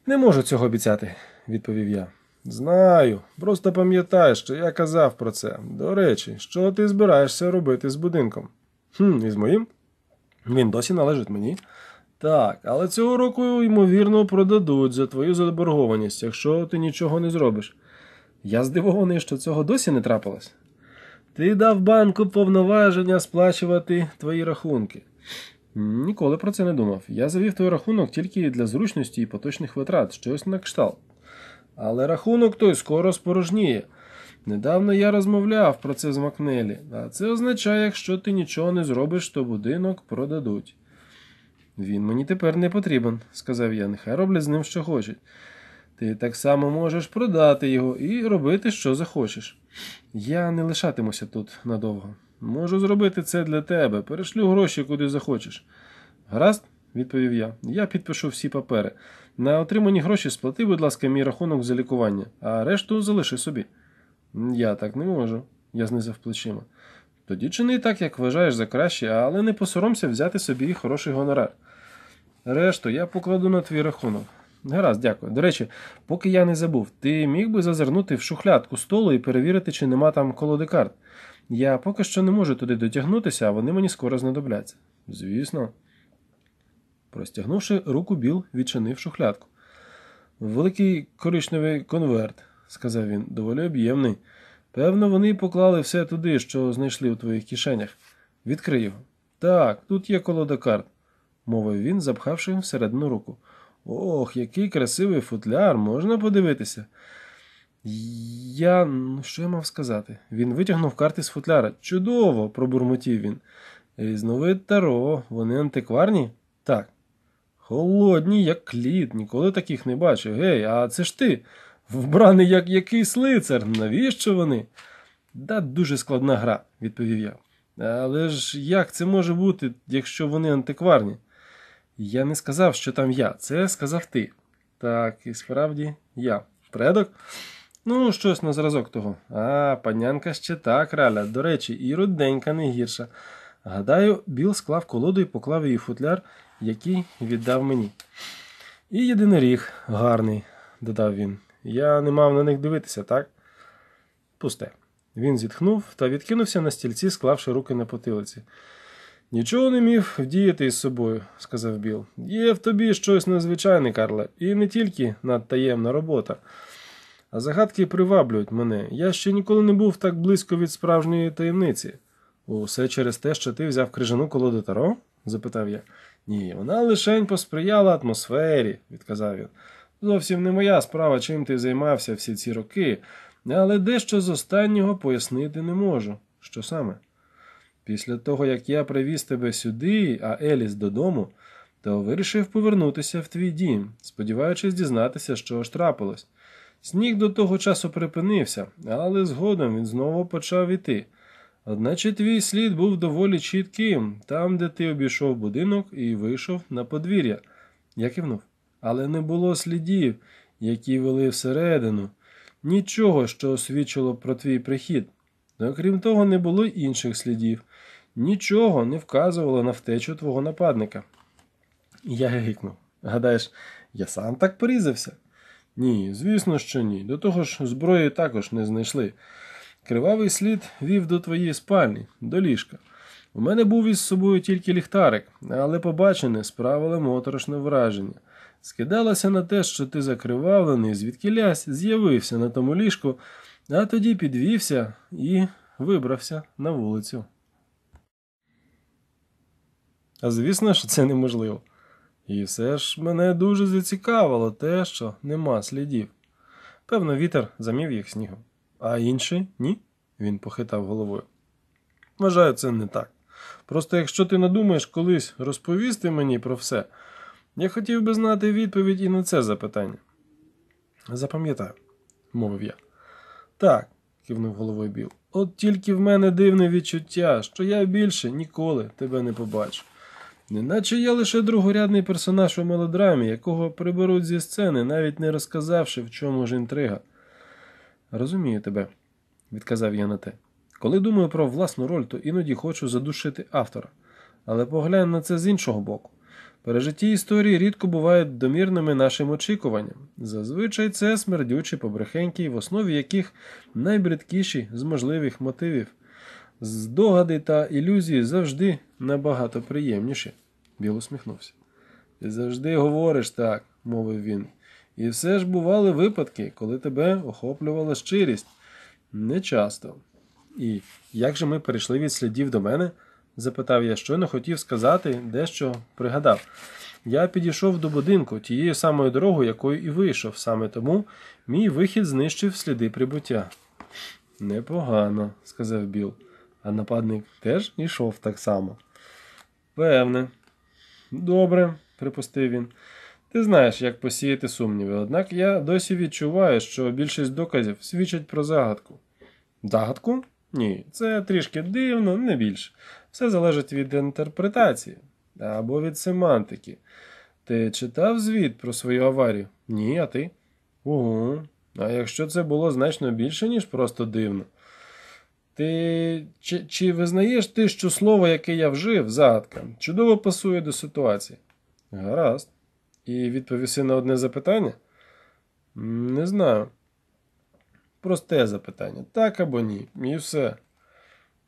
Не можу цього обіцяти, відповів я. Знаю, просто пам'ятай, що я казав про це. До речі, що ти збираєшся робити з будинком? Хм, і з моїм? Він досі належить мені. Так, але цього року, ймовірно, продадуть за твою заборгованість, якщо ти нічого не зробиш. Я здивований, що цього досі не трапилось. Ти дав банку повноваження сплачувати твої рахунки. Ніколи про це не думав. Я завів твій рахунок тільки для зручності і поточних витрат, щось на кшталт. Але рахунок той скоро спорожніє. Недавно я розмовляв про це з Макнелі, а це означає, якщо ти нічого не зробиш, то будинок продадуть. Він мені тепер не потрібен, сказав я, нехай роблять з ним що хочуть. Ти так само можеш продати його і робити, що захочеш. Я не лишатимуся тут надовго. Можу зробити це для тебе. Перешлю гроші куди захочеш. Гаразд, відповів я, я підпишу всі папери. На отримані гроші сплати, будь ласка, мій рахунок за лікування, а решту залиши собі. Я так не можу, я знизив плечима. Тоді чини так, як вважаєш за краще, але не посоромся взяти собі хороший гонорар. Решту я покладу на твій рахунок. Гаразд, дякую. До речі, поки я не забув, ти міг би зазирнути в шухлядку столу і перевірити, чи нема там колоди карт. Я поки що не можу туди дотягнутися, а вони мені скоро знадобляться. Звісно. Простягнувши руку Біл, відчинив шухлядку. Великий коричневий конверт, сказав він, доволі об'ємний. Певно, вони поклали все туди, що знайшли у твоїх кишенях. Відкрий його. Так, тут є колода карт, мовив він, запхавши всередину руку. Ох, який красивий футляр, можна подивитися. Я. Ну, що я мав сказати? Він витягнув карти з футляра. Чудово! пробурмотів він. Різновид таро, вони антикварні? Так. Холодні, як лід, ніколи таких не бачу. Гей, а це ж ти, вбраний як якийсь лицар. Навіщо вони? Да, дуже складна гра, відповів я. Але ж як це може бути, якщо вони антикварні? Я не сказав, що там я, це сказав ти. Так, і справді я. Предок? Ну, щось на зразок того. А, панянка ще та краля. До речі, і руденька не гірша. Гадаю, Біл склав колоду і поклав її в футляр який віддав мені. І єдиноріг гарний, додав він. Я не мав на них дивитися, так? Пусте. Він зітхнув та відкинувся на стільці, склавши руки на потилиці. Нічого не міг вдіяти із собою, сказав Біл. Є в тобі щось надзвичайне, Карле, і не тільки надтаємна робота. А загадки приваблюють мене. Я ще ніколи не був так близько від справжньої таємниці. Усе через те, що ти взяв крижану колоду таро? запитав я. Ні, вона лишень посприяла атмосфері, відказав він. Зовсім не моя справа, чим ти займався всі ці роки, але дещо з останнього пояснити не можу. Що саме? Після того, як я привіз тебе сюди, а Еліс додому, то вирішив повернутися в твій дім, сподіваючись дізнатися, що ж трапилось. Сніг до того часу припинився, але згодом він знову почав іти. Одначе твій слід був доволі чітким, там, де ти обійшов будинок і вийшов на подвір'я. Я кивнув. Але не було слідів, які вели всередину, нічого, що свідчило про твій прихід. Окрім того, не було інших слідів, нічого не вказувало на втечу твого нападника. Я гикнув. Гадаєш, я сам так порізався? Ні, звісно, що ні. До того ж, зброї також не знайшли. Кривавий слід вів до твоєї спальні, до ліжка. У мене був із собою тільки ліхтарик, але побачене справило моторошне враження. Скидалося на те, що ти закривавлений, звідки лясь, з'явився на тому ліжку, а тоді підвівся і вибрався на вулицю. А звісно що це неможливо. І все ж мене дуже зацікавило те, що нема слідів. Певно, вітер замів їх снігом а інший ні. Він похитав головою. Вважаю, це не так. Просто якщо ти надумаєш колись розповісти мені про все, я хотів би знати відповідь і на це запитання. Запам'ятаю, мовив я. Так, кивнув головою Біл. От тільки в мене дивне відчуття, що я більше ніколи тебе не побачу. Неначе я лише другорядний персонаж у мелодрамі, якого приберуть зі сцени, навіть не розказавши, в чому ж інтрига. Розумію тебе, відказав я на те. Коли думаю про власну роль, то іноді хочу задушити автора. Але поглянь на це з іншого боку. Пережиті історії рідко бувають домірними нашим очікуванням. Зазвичай це смердючі побрехенькі, в основі яких найбридкіші з можливих мотивів. Здогади та ілюзії завжди набагато приємніші. Біл усміхнувся. Ти завжди говориш так, мовив він. І все ж бували випадки, коли тебе охоплювала щирість. Не часто. І як же ми перейшли від слідів до мене? запитав я, щойно хотів сказати, дещо пригадав. Я підійшов до будинку тією самою дорогою, якою і вийшов, саме тому мій вихід знищив сліди прибуття. Непогано, сказав Біл, а нападник теж ішов так само. Певне. Добре, припустив він. Ти знаєш, як посіяти сумніви, однак я досі відчуваю, що більшість доказів свідчать про загадку. Загадку? Ні, це трішки дивно, не більше. Все залежить від інтерпретації або від семантики. Ти читав звіт про свою аварію? Ні, а ти? Угу. А якщо це було значно більше, ніж просто дивно. Ти Чи, чи визнаєш ти, що слово, яке я вжив, загадка, чудово пасує до ситуації? Гаразд і відповіси на одне запитання? Не знаю. Просте запитання. Так або ні. І все.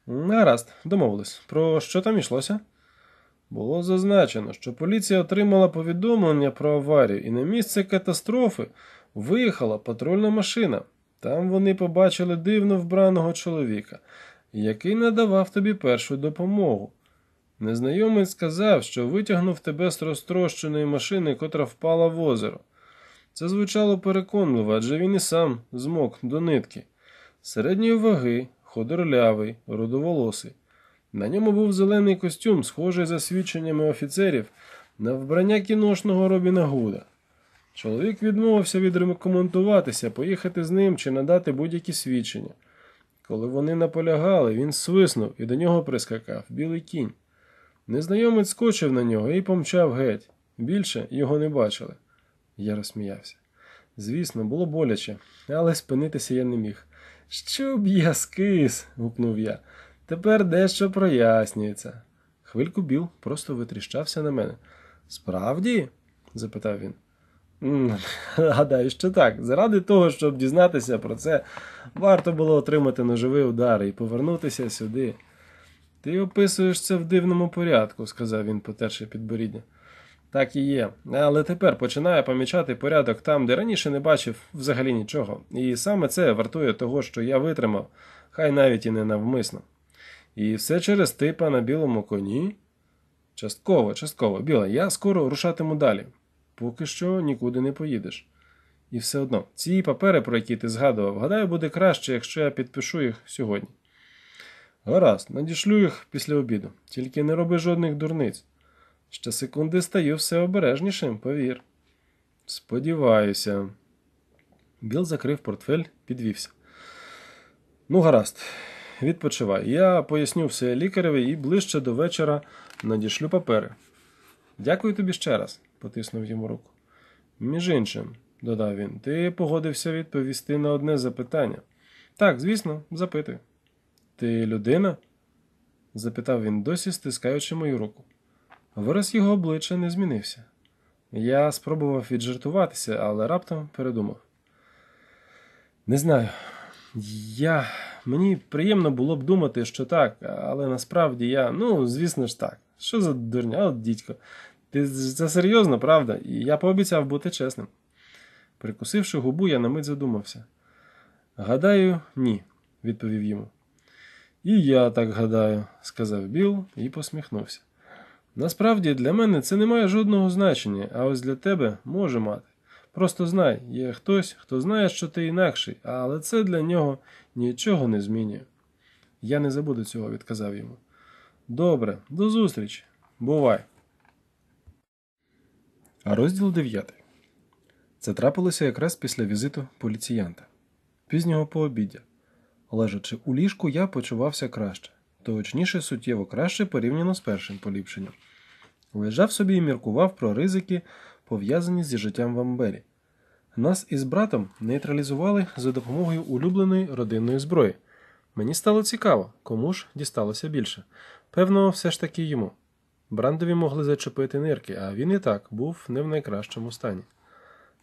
Гаразд, домовились. Про що там йшлося? Було зазначено, що поліція отримала повідомлення про аварію, і на місце катастрофи виїхала патрульна машина. Там вони побачили дивно вбраного чоловіка, який надавав тобі першу допомогу. Незнайомець сказав, що витягнув тебе з розтрощеної машини, котра впала в озеро. Це звучало переконливо, адже він і сам змок до нитки. Середньої ваги, ходорлявий, рудоволосий. На ньому був зелений костюм, схожий за свідченнями офіцерів, на вбрання кіношного Робіна Гуда. Чоловік відмовився відрекомендуватися, поїхати з ним чи надати будь-які свідчення. Коли вони наполягали, він свиснув і до нього прискакав білий кінь. Незнайомець скочив на нього і помчав геть. Більше його не бачили. Я розсміявся. Звісно, було боляче, але спинитися я не міг. Щоб я скис. гукнув я. Тепер дещо прояснюється. Хвильку біл просто витріщався на мене. Справді? запитав він. Гадаю, що так. Заради того, щоб дізнатися про це, варто було отримати ножовий удар і повернутися сюди. Ти описуєш це в дивному порядку, сказав він, потерши підборіддя. Так і є. Але тепер починаю помічати порядок там, де раніше не бачив взагалі нічого. І саме це вартує того, що я витримав, хай навіть і не навмисно. І все через типа на білому коні. Частково, частково, біла, я скоро рушатиму далі. Поки що нікуди не поїдеш. І все одно, ці папери, про які ти згадував, гадаю, буде краще, якщо я підпишу їх сьогодні. Гаразд, надішлю їх після обіду, тільки не роби жодних дурниць. Ще секунди стаю все обережнішим, повір. Сподіваюся. Біл закрив портфель, підвівся. Ну, гаразд, відпочивай. Я поясню все лікареві і ближче до вечора надішлю папери. Дякую тобі ще раз, потиснув йому руку. Між іншим, додав він, ти погодився відповісти на одне запитання. Так, звісно, запитуй. Ти людина? запитав він досі, стискаючи мою руку. Вираз його обличчя не змінився. Я спробував віджартуватися, але раптом передумав. Не знаю. Я... Мені приємно було б думати, що так, але насправді я. Ну, звісно ж так. Що за дурня, от дідько. Ти це серйозно, правда? І я пообіцяв бути чесним. Прикусивши губу, я на мить задумався. Гадаю, ні, відповів йому. І я так гадаю, сказав Біл і посміхнувся. Насправді для мене це не має жодного значення, а ось для тебе може мати. Просто знай, є хтось, хто знає, що ти інакший, але це для нього нічого не змінює. Я не забуду цього, відказав йому. Добре, до зустрічі. Бувай. А розділ 9. Це трапилося якраз після візиту поліціянта, пізнього пообіддя. Лежачи у ліжку, я почувався краще, точніше, суттєво краще порівняно з першим поліпшенням. Лежав собі і міркував про ризики, пов'язані зі життям в Амбері. Нас із братом нейтралізували за допомогою улюбленої родинної зброї. Мені стало цікаво, кому ж дісталося більше. Певно, все ж таки йому. Брандові могли зачепити нирки, а він і так був не в найкращому стані.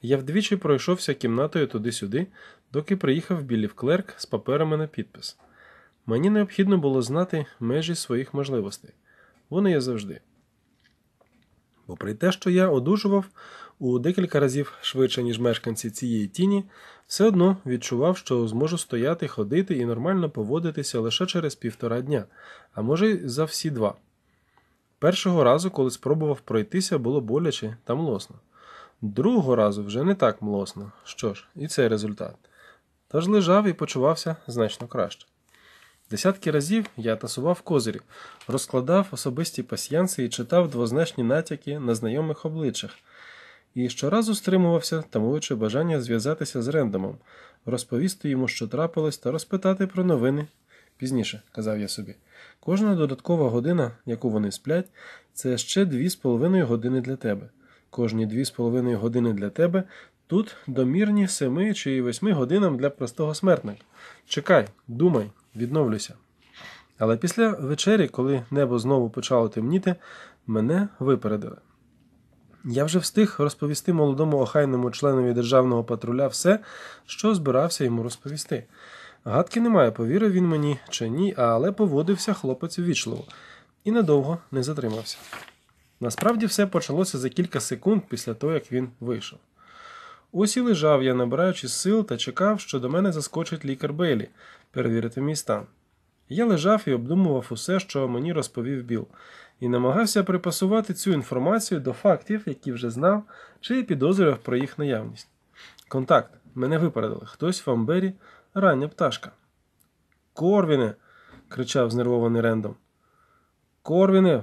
Я вдвічі пройшовся кімнатою туди-сюди, доки приїхав білів клерк з паперами на підпис. Мені необхідно було знати межі своїх можливостей. Вони є завжди. Попри те, що я одужував у декілька разів швидше, ніж мешканці цієї тіні, все одно відчував, що зможу стояти, ходити і нормально поводитися лише через півтора дня, а може й за всі два. Першого разу, коли спробував пройтися, було боляче та млосно. Другого разу вже не так млосно. Що ж, і цей результат. Тож лежав і почувався значно краще. Десятки разів я тасував козирів, розкладав особисті пасьянси і читав двозначні натяки на знайомих обличчях, і щоразу стримувався, тамуючи бажання зв'язатися з рендомом, розповісти йому, що трапилось, та розпитати про новини. Пізніше, казав я собі, кожна додаткова година, яку вони сплять, це ще дві з половиною години для тебе кожні дві з половиною години для тебе. Тут домірні семи чи восьми годинам для простого смертника. Чекай, думай, відновлюйся. Але після вечері, коли небо знову почало темніти, мене випередили. Я вже встиг розповісти молодому охайному членові державного патруля все, що збирався йому розповісти. Гадки немає, повірив він мені чи ні, але поводився хлопець ввічливо і надовго не затримався. Насправді все почалося за кілька секунд після того, як він вийшов. Ось і лежав я, набираючи сил та чекав, що до мене заскочить лікар Бейлі, перевірити мій стан. Я лежав і обдумував усе, що мені розповів Біл, і намагався припасувати цю інформацію до фактів, які вже знав чи підозрював про їх наявність. Контакт. Мене випередили. Хтось в Амбері, рання пташка. Корвіне. кричав знервований Рендом. Корвіне.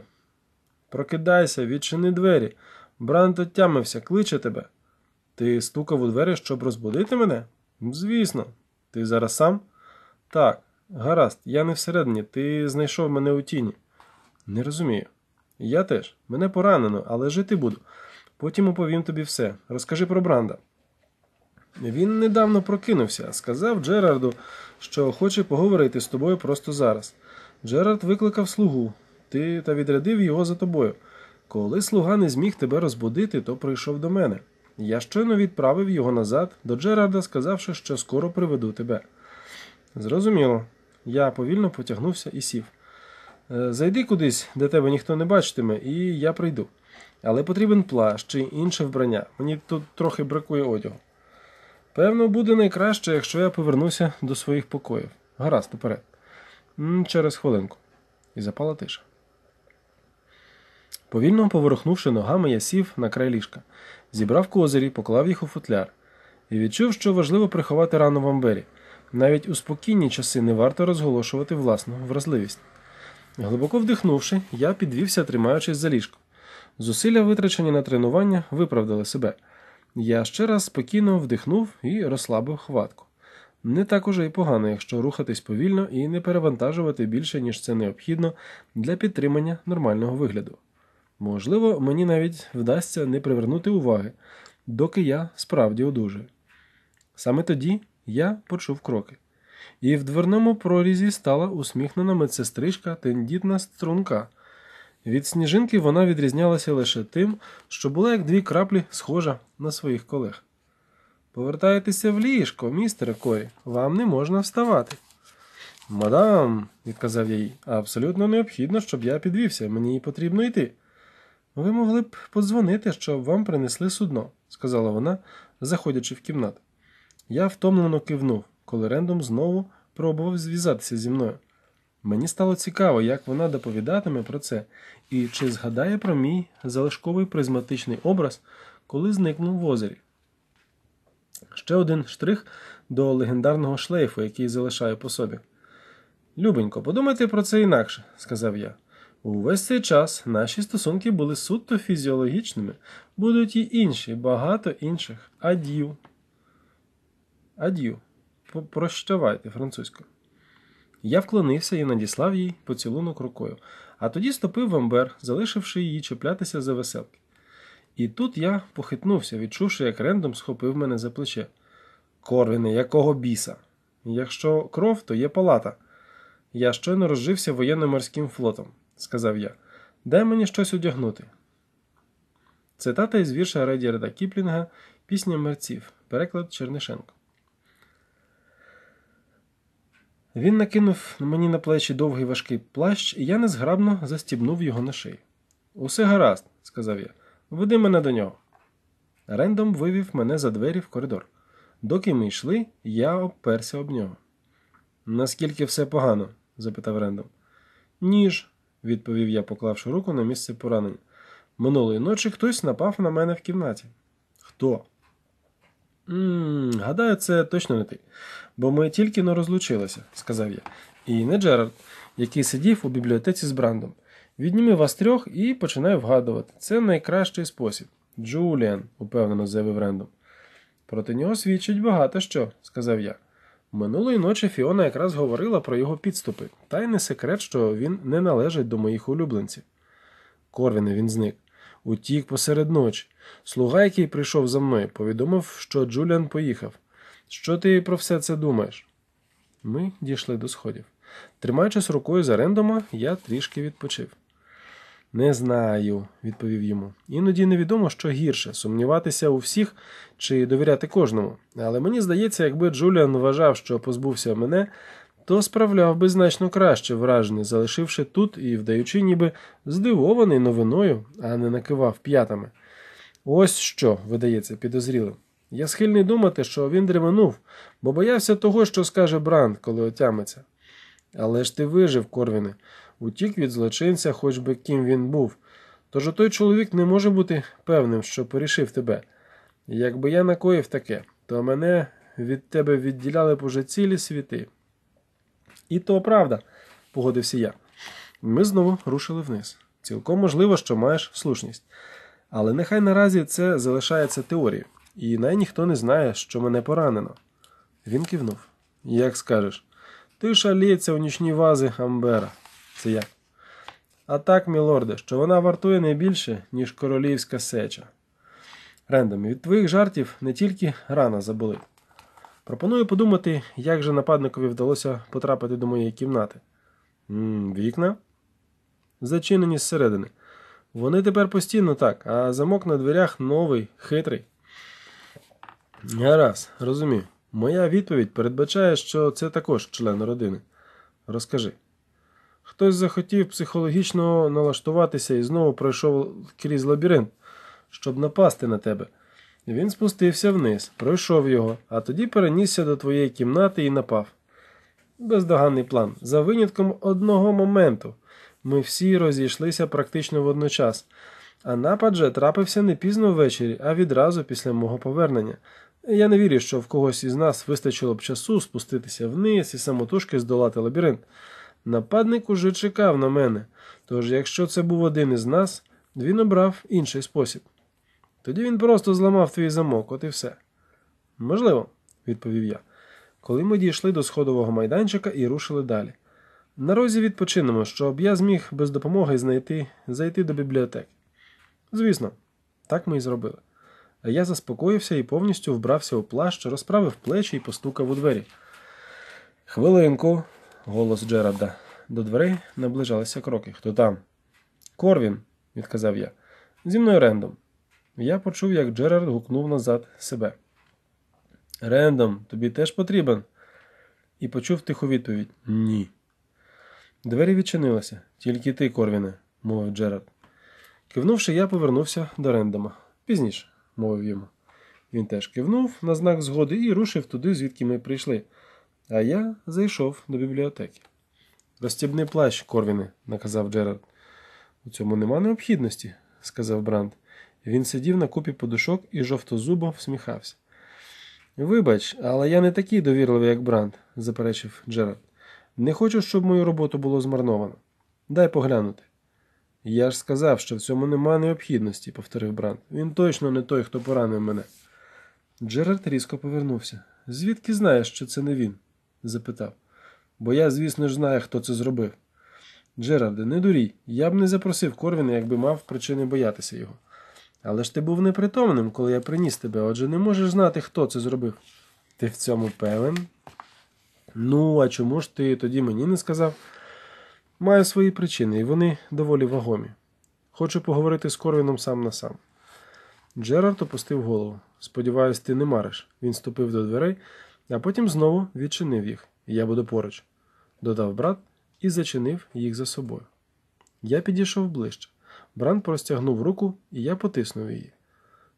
Прокидайся, відчини двері. Брант оттямився, кличе тебе. Ти стукав у двері, щоб розбудити мене? Звісно, ти зараз сам? Так, гаразд, я не всередині, ти знайшов мене у тіні. Не розумію. Я теж. Мене поранено, але жити буду. Потім оповім тобі все. Розкажи про Бранда. Він недавно прокинувся, сказав Джерарду, що хоче поговорити з тобою просто зараз. Джерард викликав слугу, ти та відрядив його за тобою. Коли слуга не зміг тебе розбудити, то прийшов до мене. Я щойно відправив його назад до Джерарда, сказавши, що скоро приведу тебе. Зрозуміло. Я повільно потягнувся і сів. Е, зайди кудись, де тебе ніхто не бачитиме, і я прийду. Але потрібен плащ чи інше вбрання. Мені тут трохи бракує одягу. Певно, буде найкраще, якщо я повернуся до своїх покоїв. Гаразд, наперед. Через хвилинку. І запала тиша. Повільно поворухнувши ногами, я сів на край ліжка, зібрав козирі, поклав їх у футляр і відчув, що важливо приховати рану в амбері. Навіть у спокійні часи не варто розголошувати власну вразливість. Глибоко вдихнувши, я підвівся, тримаючись за ліжко. Зусилля, витрачені на тренування, виправдали себе. Я ще раз спокійно вдихнув і розслабив хватку. Не так уже і погано, якщо рухатись повільно і не перевантажувати більше, ніж це необхідно для підтримання нормального вигляду. Можливо, мені навіть вдасться не привернути уваги, доки я справді одужаю. Саме тоді я почув кроки. І в дверному прорізі стала усміхнена медсестричка тендітна струнка. Від сніжинки вона відрізнялася лише тим, що була як дві краплі схожа на своїх колег. Повертайтеся в ліжко, містере Корі, вам не можна вставати. Мадам, відказав я їй, абсолютно необхідно, щоб я підвівся, мені потрібно йти. Ви могли б подзвонити, щоб вам принесли судно, сказала вона, заходячи в кімнату. Я втомлено кивнув, коли рендом знову пробував зв'язатися зі мною. Мені стало цікаво, як вона доповідатиме про це і чи згадає про мій залишковий призматичний образ, коли зникнув в озері. Ще один штрих до легендарного шлейфу, який залишаю по собі. Любенько, подумайте про це інакше, сказав я. Увесь цей час наші стосунки були суто фізіологічними, будуть і інші, багато інших. Ад'ю. Ад'ю. Прощавайте французькою. Я вклонився і надіслав їй поцілунок рукою, а тоді стопив в амбер, залишивши її чіплятися за веселки. І тут я похитнувся, відчувши, як рендом схопив мене за плече. Корвіни, якого біса! Якщо кров, то є палата. Я щойно розжився воєнно-морським флотом сказав я. Дай мені щось одягнути. Цитата із вірша Редіарда Кіплінга Пісня мерців. Переклад Чернишенко. Він накинув мені на плечі довгий важкий плащ, і я незграбно застібнув його на шию. Усе гаразд, сказав я. Веди мене до нього. Рендом вивів мене за двері в коридор. Доки ми йшли, я обперся об нього. Наскільки все погано? запитав Рендом. Ніж, відповів я, поклавши руку на місце поранення. Минулої ночі хтось напав на мене в кімнаті. Хто? «М гадаю, це точно не ти, бо ми тільки но розлучилися, сказав я. І не Джерард, який сидів у бібліотеці з брандом. Відніми вас трьох і починаю вгадувати. Це найкращий спосіб. Джуліан, упевнено заявив Рендом. Проти нього свідчить багато що, сказав я. Минулої ночі Фіона якраз говорила про його підступи, та й не секрет, що він не належить до моїх улюбленців. Корвіне він зник. Утік посеред ночі. Слуга, який прийшов за мною, повідомив, що Джуліан поїхав. Що ти про все це думаєш? Ми дійшли до сходів. Тримаючись рукою за рендома, я трішки відпочив. Не знаю, відповів йому. Іноді невідомо, що гірше сумніватися у всіх чи довіряти кожному. Але мені здається, якби Джуліан вважав, що позбувся мене, то справляв би значно краще враження, залишивши тут і вдаючи, ніби здивований новиною, а не накивав п'ятами. Ось що, видається, підозрілим. Я схильний думати, що він дременув, бо боявся того, що скаже Бранд, коли отямиться. Але ж ти вижив, Корвіне утік від злочинця, хоч би ким він був. Тож той чоловік не може бути певним, що порішив тебе. Якби я накоїв таке, то мене від тебе відділяли б уже цілі світи. І то правда, погодився я. Ми знову рушили вниз. Цілком можливо, що маєш слушність. Але нехай наразі це залишається теорією, і най ніхто не знає, що мене поранено. Він кивнув. Як скажеш, ти шаліється у нічні вази Амбера. Це я. А так, мілорде, що вона вартує не більше, ніж королівська сеча. Рендом, від твоїх жартів не тільки рана забули. Пропоную подумати, як же нападникові вдалося потрапити до моєї кімнати. М -м, вікна? Зачинені зсередини. Вони тепер постійно так, а замок на дверях новий, хитрий. Гаразд, розумію. Моя відповідь передбачає, що це також член родини. Розкажи. Хтось захотів психологічно налаштуватися і знову пройшов крізь лабіринт, щоб напасти на тебе. Він спустився вниз, пройшов його, а тоді перенісся до твоєї кімнати і напав. Бездоганний план. За винятком одного моменту ми всі розійшлися практично водночас, а напад же трапився не пізно ввечері, а відразу після мого повернення. Я не вірю, що в когось із нас вистачило б часу спуститися вниз і самотужки здолати лабіринт. Нападник уже чекав на мене, тож, якщо це був один із нас, він обрав інший спосіб. Тоді він просто зламав твій замок, от і все. Можливо, відповів я, коли ми дійшли до сходового майданчика і рушили далі. На розі відпочинемо, щоб я зміг без допомоги знайти, зайти до бібліотеки. Звісно, так ми і зробили. А я заспокоївся і повністю вбрався у плащ, розправив плечі і постукав у двері. Хвилинку, голос Джерада. До дверей наближалися кроки. Хто там? Корвін, відказав я. Зі мною рендом. Я почув, як Джерард гукнув назад себе. Рендом, тобі теж потрібен? І почув тиху відповідь Ні. Двері відчинилися. Тільки ти, Корвіне, мовив Джерард. Кивнувши, я повернувся до рендома. Пізніше, мовив йому. Він теж кивнув на знак згоди і рушив туди, звідки ми прийшли. А я зайшов до бібліотеки. Розстібни плащ, Корвіне, наказав Джерард. У цьому нема необхідності, сказав Бранд. Він сидів на купі подушок і жовтозубо всміхався. Вибач, але я не такий довірливий, як Бранд, заперечив Джерард. Не хочу, щоб мою роботу було змарновано. Дай поглянути. Я ж сказав, що в цьому нема необхідності, повторив Бранд. Він точно не той, хто поранив мене. Джерард різко повернувся. Звідки знаєш, що це не він? запитав. Бо я, звісно ж, знаю, хто це зробив. Джерарде, не дурій. Я б не запросив Корвіна, якби мав причини боятися його. Але ж ти був непритомним, коли я приніс тебе, отже не можеш знати, хто це зробив. Ти в цьому певен? Ну, а чому ж ти тоді мені не сказав? Маю свої причини, і вони доволі вагомі. Хочу поговорити з Корвіном сам на сам. Джерард опустив голову. Сподіваюсь, ти не мариш. Він ступив до дверей, а потім знову відчинив їх, і я буду поруч, додав брат і зачинив їх за собою. Я підійшов ближче. Бран простягнув руку, і я потиснув її.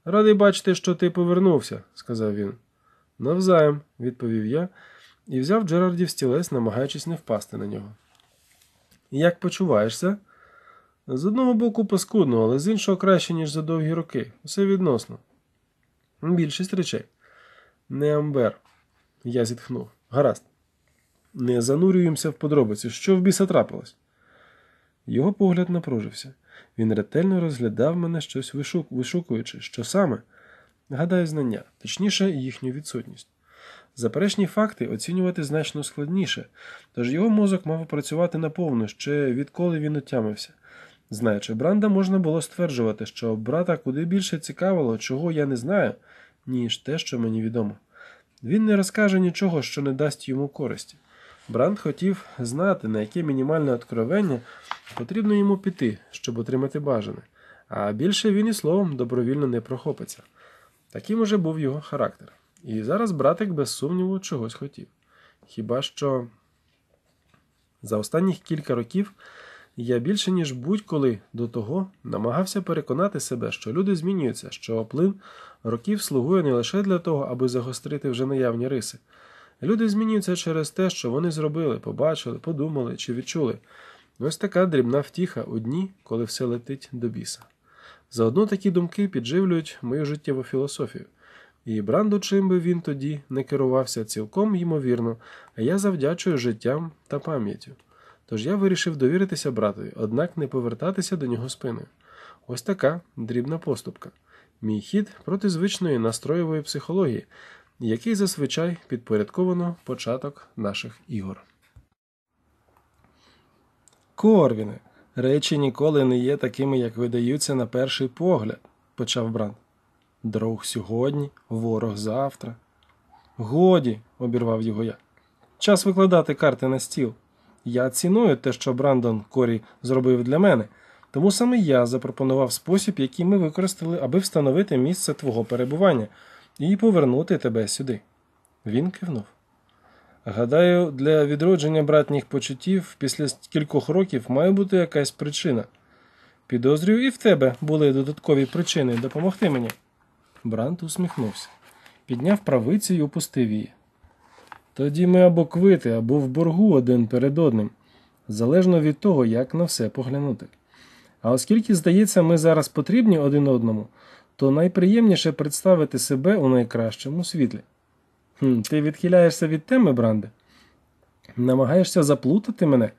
Радий бачити, що ти повернувся, сказав він. Навзаєм, відповів я і взяв Джерардів стілець, намагаючись не впасти на нього. Як почуваєшся? З одного боку паскудно, але з іншого краще, ніж за довгі роки. Усе відносно. Більшість речей. Не амбер. Я зітхнув. Гаразд. Не занурюємося в подробиці. Що в біса трапилось? Його погляд напружився. Він ретельно розглядав мене щось вишукуючи, що саме, гадаю, знання, точніше, їхню відсутність. Заперечні факти оцінювати значно складніше, тож його мозок мав працювати наповну, ще відколи він отямився. Знаючи бранда, можна було стверджувати, що брата куди більше цікавило, чого я не знаю, ніж те, що мені відомо. Він не розкаже нічого, що не дасть йому користі. Бранд хотів знати, на яке мінімальне откровення потрібно йому піти, щоб отримати бажане, а більше він і словом добровільно не прохопиться. Таким уже був його характер. І зараз братик, без сумніву, чогось хотів. Хіба що за останніх кілька років. Я більше ніж будь-коли до того намагався переконати себе, що люди змінюються, що плин років слугує не лише для того, аби загострити вже наявні риси. Люди змінюються через те, що вони зробили, побачили, подумали чи відчули. Ось така дрібна втіха у дні, коли все летить до біса. Заодно такі думки підживлюють мою життєву філософію. І бранду, чим би він тоді не керувався цілком ймовірно, а я завдячую життям та пам'яттю. Тож я вирішив довіритися братові, однак не повертатися до нього спиною. Ось така дрібна поступка. Мій хід проти звичної настроєвої психології, який зазвичай підпорядковано початок наших ігор. Корвіни. Речі ніколи не є такими, як видаються на перший погляд, почав Бранд. Друг сьогодні, ворог завтра. Годі, обірвав його я. Час викладати карти на стіл. Я ціную те, що Брандон Корі зробив для мене. Тому саме я запропонував спосіб, який ми використали, аби встановити місце твого перебування і повернути тебе сюди. Він кивнув. Гадаю, для відродження братніх почуттів після кількох років має бути якась причина. Підозрюю, і в тебе були додаткові причини допомогти мені. Брант усміхнувся, підняв правицю і опустив її. Тоді ми або квити, або в боргу один перед одним, залежно від того, як на все поглянути. А оскільки, здається, ми зараз потрібні один одному, то найприємніше представити себе у найкращому світлі. Хм, Ти відхиляєшся від теми, Бранде? Намагаєшся заплутати мене,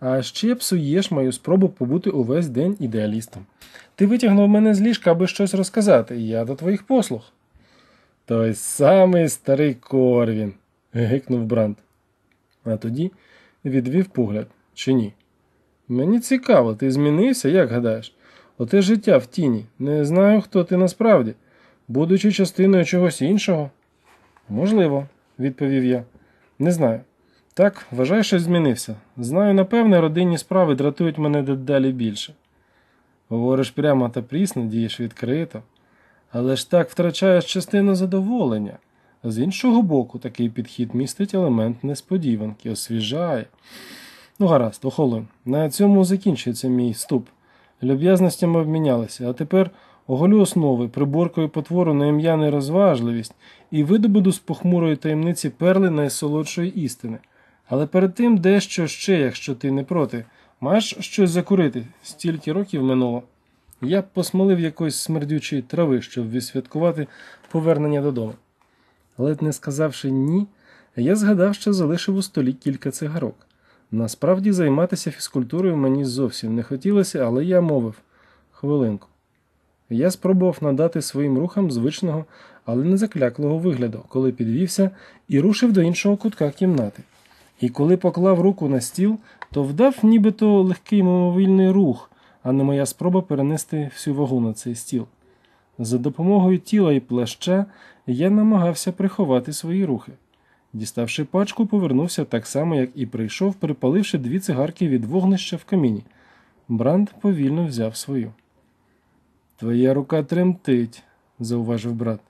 а ще псуєш мою спробу побути увесь день ідеалістом. Ти витягнув мене з ліжка, аби щось розказати, і я до твоїх послуг. Той самий старий Корвін гикнув Бранд. А тоді відвів погляд чи ні. Мені цікаво, ти змінився, як гадаєш? Оте життя в тіні. Не знаю, хто ти насправді, будучи частиною чогось іншого. Можливо, відповів я. Не знаю. Так, вважаю, що змінився. Знаю, напевне, родинні справи дратують мене дедалі більше. Говориш прямо та прісно, дієш відкрито, але ж так втрачаєш частину задоволення. З іншого боку, такий підхід містить елемент несподіванки, освіжає. Ну, гаразд, охолонь. На цьому закінчується мій ступ. Люб'язностями обмінялися, а тепер оголю основи, приборкою потвору на ім'я нерозважливість і видобуду з похмурої таємниці перли найсолодшої істини. Але перед тим дещо ще, якщо ти не проти, маєш щось закурити, стільки років минуло. Я б посмолив якоїсь смердючої трави, щоб відсвяткувати повернення додому ледь не сказавши ні, я згадав, що залишив у столі кілька цигарок. Насправді займатися фізкультурою мені зовсім не хотілося, але я мовив хвилинку. Я спробував надати своїм рухам звичного, але не закляклого вигляду, коли підвівся і рушив до іншого кутка кімнати. І коли поклав руку на стіл, то вдав нібито легкий мимовільний рух, а не моя спроба перенести всю вагу на цей стіл. За допомогою тіла і плаща я намагався приховати свої рухи. Діставши пачку, повернувся так само, як і прийшов, припаливши дві цигарки від вогнища в каміні. Бранд повільно взяв свою. Твоя рука тремтить, зауважив брат.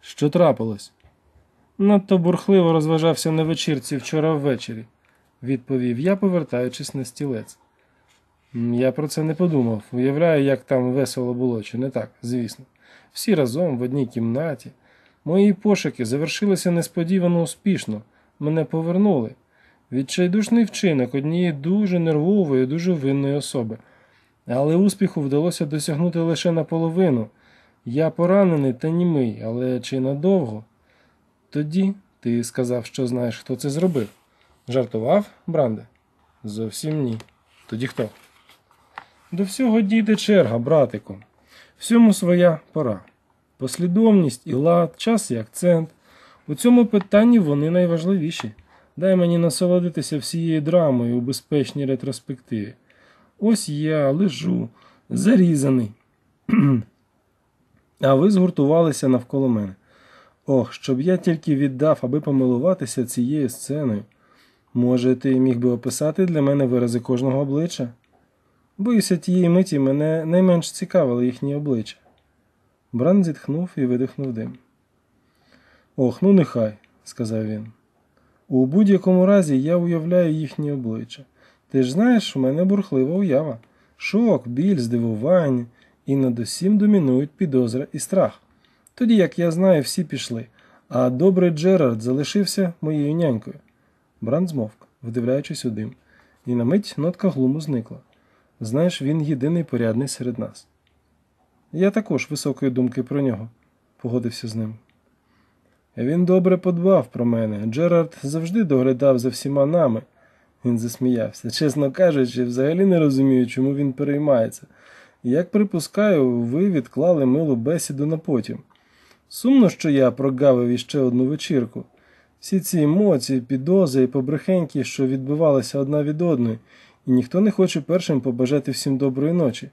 Що трапилось? Надто бурхливо розважався на вечірці вчора ввечері, відповів я, повертаючись на стілець. Я про це не подумав. Уявляю, як там весело було, чи не так, звісно. Всі разом в одній кімнаті. Мої пошуки завершилися несподівано успішно, мене повернули. Відчайдушний вчинок однієї дуже нервової, дуже винної особи. Але успіху вдалося досягнути лише наполовину. Я поранений та німий, але чи надовго? Тоді ти сказав, що знаєш, хто це зробив. Жартував, Бранде? Зовсім ні. Тоді хто? До всього дійде черга, братику. Всьому своя пора. Послідовність і лад, час і акцент. У цьому питанні вони найважливіші. Дай мені насолодитися всією драмою у безпечній ретроспективі. Ось я лежу, зарізаний. А ви згуртувалися навколо мене. Ох, щоб я тільки віддав, аби помилуватися цією сценою. Може, ти міг би описати для мене вирази кожного обличчя? Боюся, тієї миті мене найменш цікавили їхні обличчя. Бран зітхнув і видихнув дим. Ох, ну нехай, сказав він. У будь-якому разі я уявляю їхнє обличчя. Ти ж знаєш, в мене бурхлива уява. Шок, біль, здивування, і над усім домінують підозра і страх. Тоді, як я знаю, всі пішли, а добрий Джерард залишився моєю нянькою. Бран змовк, вдивляючись у дим, і на мить нотка глуму зникла. Знаєш, він єдиний порядний серед нас. Я також високої думки про нього, погодився з ним. Він добре подбав про мене. Джерард завжди доглядав за всіма нами. Він засміявся. Чесно кажучи, взагалі не розумію, чому він переймається. Як припускаю, ви відклали милу бесіду на потім. Сумно, що я прогавив іще одну вечірку. Всі ці емоції, підози і побрехеньки, що відбивалися одна від одної, і ніхто не хоче першим побажати всім доброї ночі.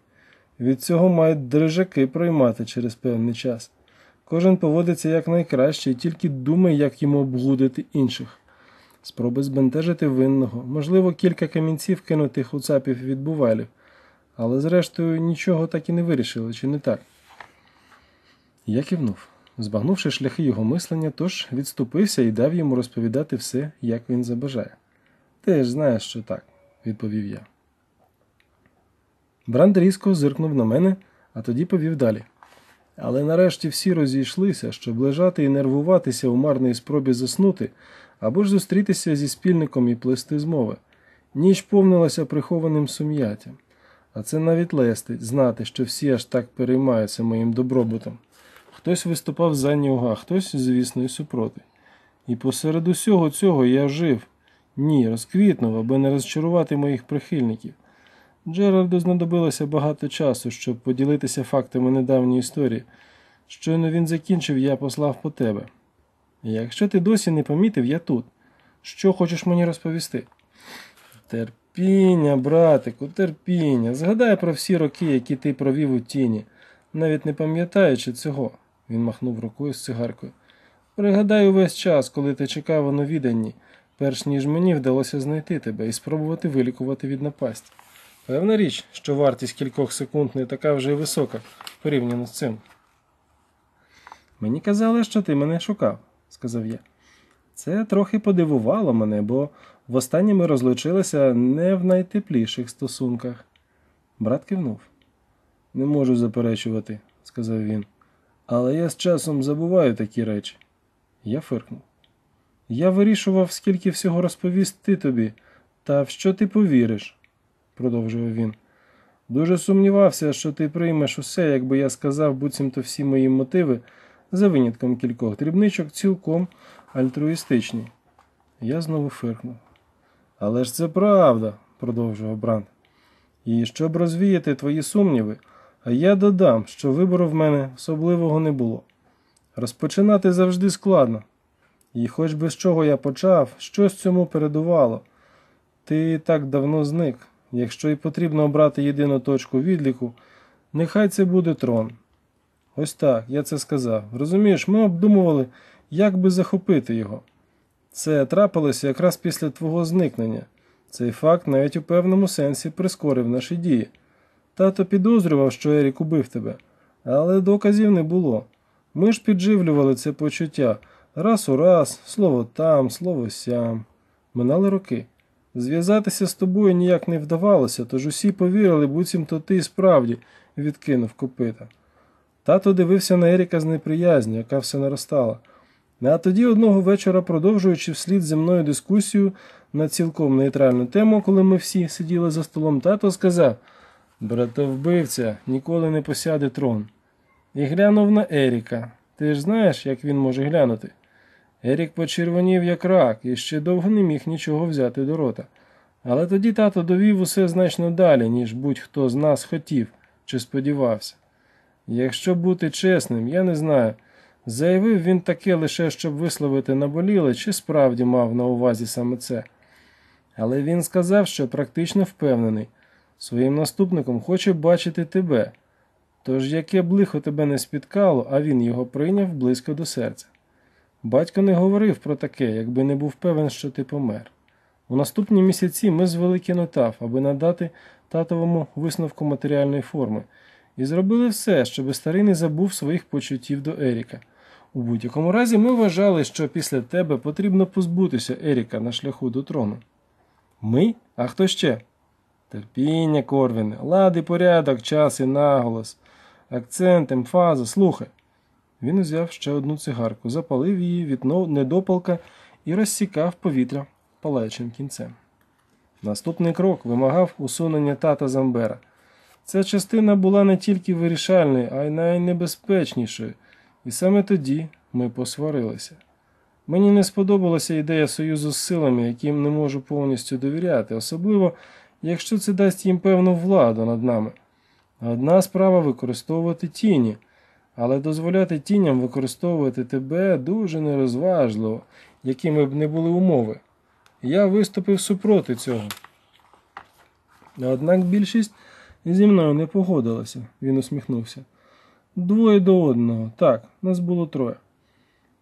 Від цього мають дрижаки проймати через певний час. Кожен поводиться якнайкраще і тільки думає, як йому обгудити інших. Спроби збентежити винного, можливо, кілька камінців кинутих у цапів від бувалів, але зрештою нічого так і не вирішили, чи не так? Я кивнув, збагнувши шляхи його мислення, тож відступився і дав йому розповідати все, як він забажає. Ти ж знаєш, що так, відповів я. Бранд різко зиркнув на мене, а тоді повів далі. Але нарешті всі розійшлися, щоб лежати і нервуватися у марній спробі заснути або ж зустрітися зі спільником і плести змови. Ніч повнилася прихованим сум'яттям, а це навіть лестить знати, що всі аж так переймаються моїм добробутом. Хтось виступав за нього, хтось, звісно, і супроти. І посеред усього цього я жив, ні, розквітнув, аби не розчарувати моїх прихильників. Джеральду знадобилося багато часу, щоб поділитися фактами недавньої історії. Щойно він закінчив, я послав по тебе. Якщо ти досі не помітив, я тут. Що хочеш мені розповісти? Терпіння, братику, терпіння. Згадай про всі роки, які ти провів у тіні, навіть не пам'ятаючи цього, він махнув рукою з цигаркою. Пригадай увесь час, коли ти чекав у новіданні, перш ніж мені вдалося знайти тебе і спробувати вилікувати від напасті. Певна річ, що вартість кількох секунд не така вже й висока порівняно з цим. Мені казали, що ти мене шукав, сказав я. Це трохи подивувало мене, бо востаннє ми розлучилися не в найтепліших стосунках. Брат кивнув. Не можу заперечувати, сказав він. Але я з часом забуваю такі речі. Я фиркнув. Я вирішував, скільки всього розповісти тобі, та в що ти повіриш продовжував він. Дуже сумнівався, що ти приймеш усе, якби я сказав, буцімто всі мої мотиви, за винятком кількох дрібничок, цілком альтруїстичні. Я знову фиркнув. Але ж це правда, продовжував Бранд. І щоб розвіяти твої сумніви, а я додам, що вибору в мене особливого не було. Розпочинати завжди складно. І хоч би з чого я почав, щось цьому передувало. Ти так давно зник. Якщо і потрібно обрати єдину точку відліку, нехай це буде трон. Ось так, я це сказав. Розумієш, ми обдумували, як би захопити його. Це трапилося якраз після твого зникнення. Цей факт навіть у певному сенсі прискорив наші дії. Тато підозрював, що Ерік убив тебе, але доказів не було. Ми ж підживлювали це почуття раз у раз, слово там, слово сям. Минали роки. Зв'язатися з тобою ніяк не вдавалося, тож усі повірили, буцімто ти і справді відкинув копита. Тато дивився на Еріка з неприязні, яка все наростала. А тоді одного вечора, продовжуючи вслід зі мною дискусію на цілком нейтральну тему, коли ми всі сиділи за столом, тато сказав братовбивця ніколи не посяде трон. І глянув на Еріка. Ти ж знаєш, як він може глянути? Ерік почервонів як рак і ще довго не міг нічого взяти до рота. Але тоді тато довів усе значно далі, ніж будь-хто з нас хотів чи сподівався. Якщо бути чесним, я не знаю. Заявив він таке лише, щоб висловити наболіле, чи справді мав на увазі саме це. Але він сказав, що практично впевнений, своїм наступником хоче бачити тебе. Тож яке блихо тебе не спіткало, а він його прийняв близько до серця. Батько не говорив про таке, якби не був певен, що ти помер. У наступні місяці ми звели кінотав, аби надати татовому висновку матеріальної форми, і зробили все, щоби старий не забув своїх почуттів до Еріка. У будь-якому разі ми вважали, що після тебе потрібно позбутися Еріка на шляху до трону. Ми? А хто ще? Терпіння, Корвіне, лад і порядок, час і наголос, акцент, емфаза, слухай. Він узяв ще одну цигарку, запалив її, віднов недопалка і розсікав повітря палаючим кінцем. Наступний крок вимагав усунення тата Замбера. Ця частина була не тільки вирішальною, а й найнебезпечнішою, і саме тоді ми посварилися. Мені не сподобалася ідея союзу з силами, яким не можу повністю довіряти, особливо якщо це дасть їм певну владу над нами. Одна справа використовувати тіні але дозволяти тіням використовувати тебе дуже нерозважливо, якими б не були умови. Я виступив супроти цього. Однак більшість зі мною не погодилася, він усміхнувся. Двоє до одного, так, нас було троє.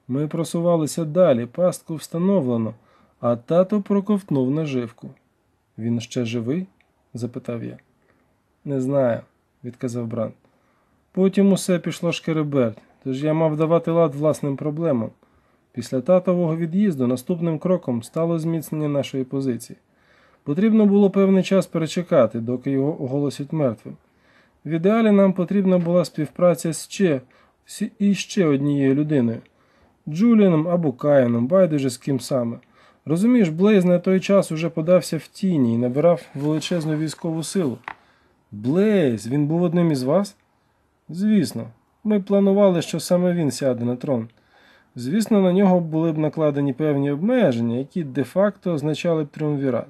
Ми просувалися далі, пастку встановлено, а тато проковтнув наживку. Він ще живий? запитав я. Не знаю, відказав Брант. Потім усе пішло шкереберть, тож я мав давати лад власним проблемам. Після татового від'їзду наступним кроком стало зміцнення нашої позиції. Потрібно було певний час перечекати, доки його оголосять мертвим. В ідеалі нам потрібна була співпраця з ще і ще однією людиною Джуліаном або Каїном, байдуже з ким саме. Розумієш, Блейз на той час уже подався в тіні і набирав величезну військову силу. Блейз, він був одним із вас? Звісно, ми планували, що саме він сяде на трон. Звісно, на нього були б накладені певні обмеження, які де-факто означали б тріумвірат.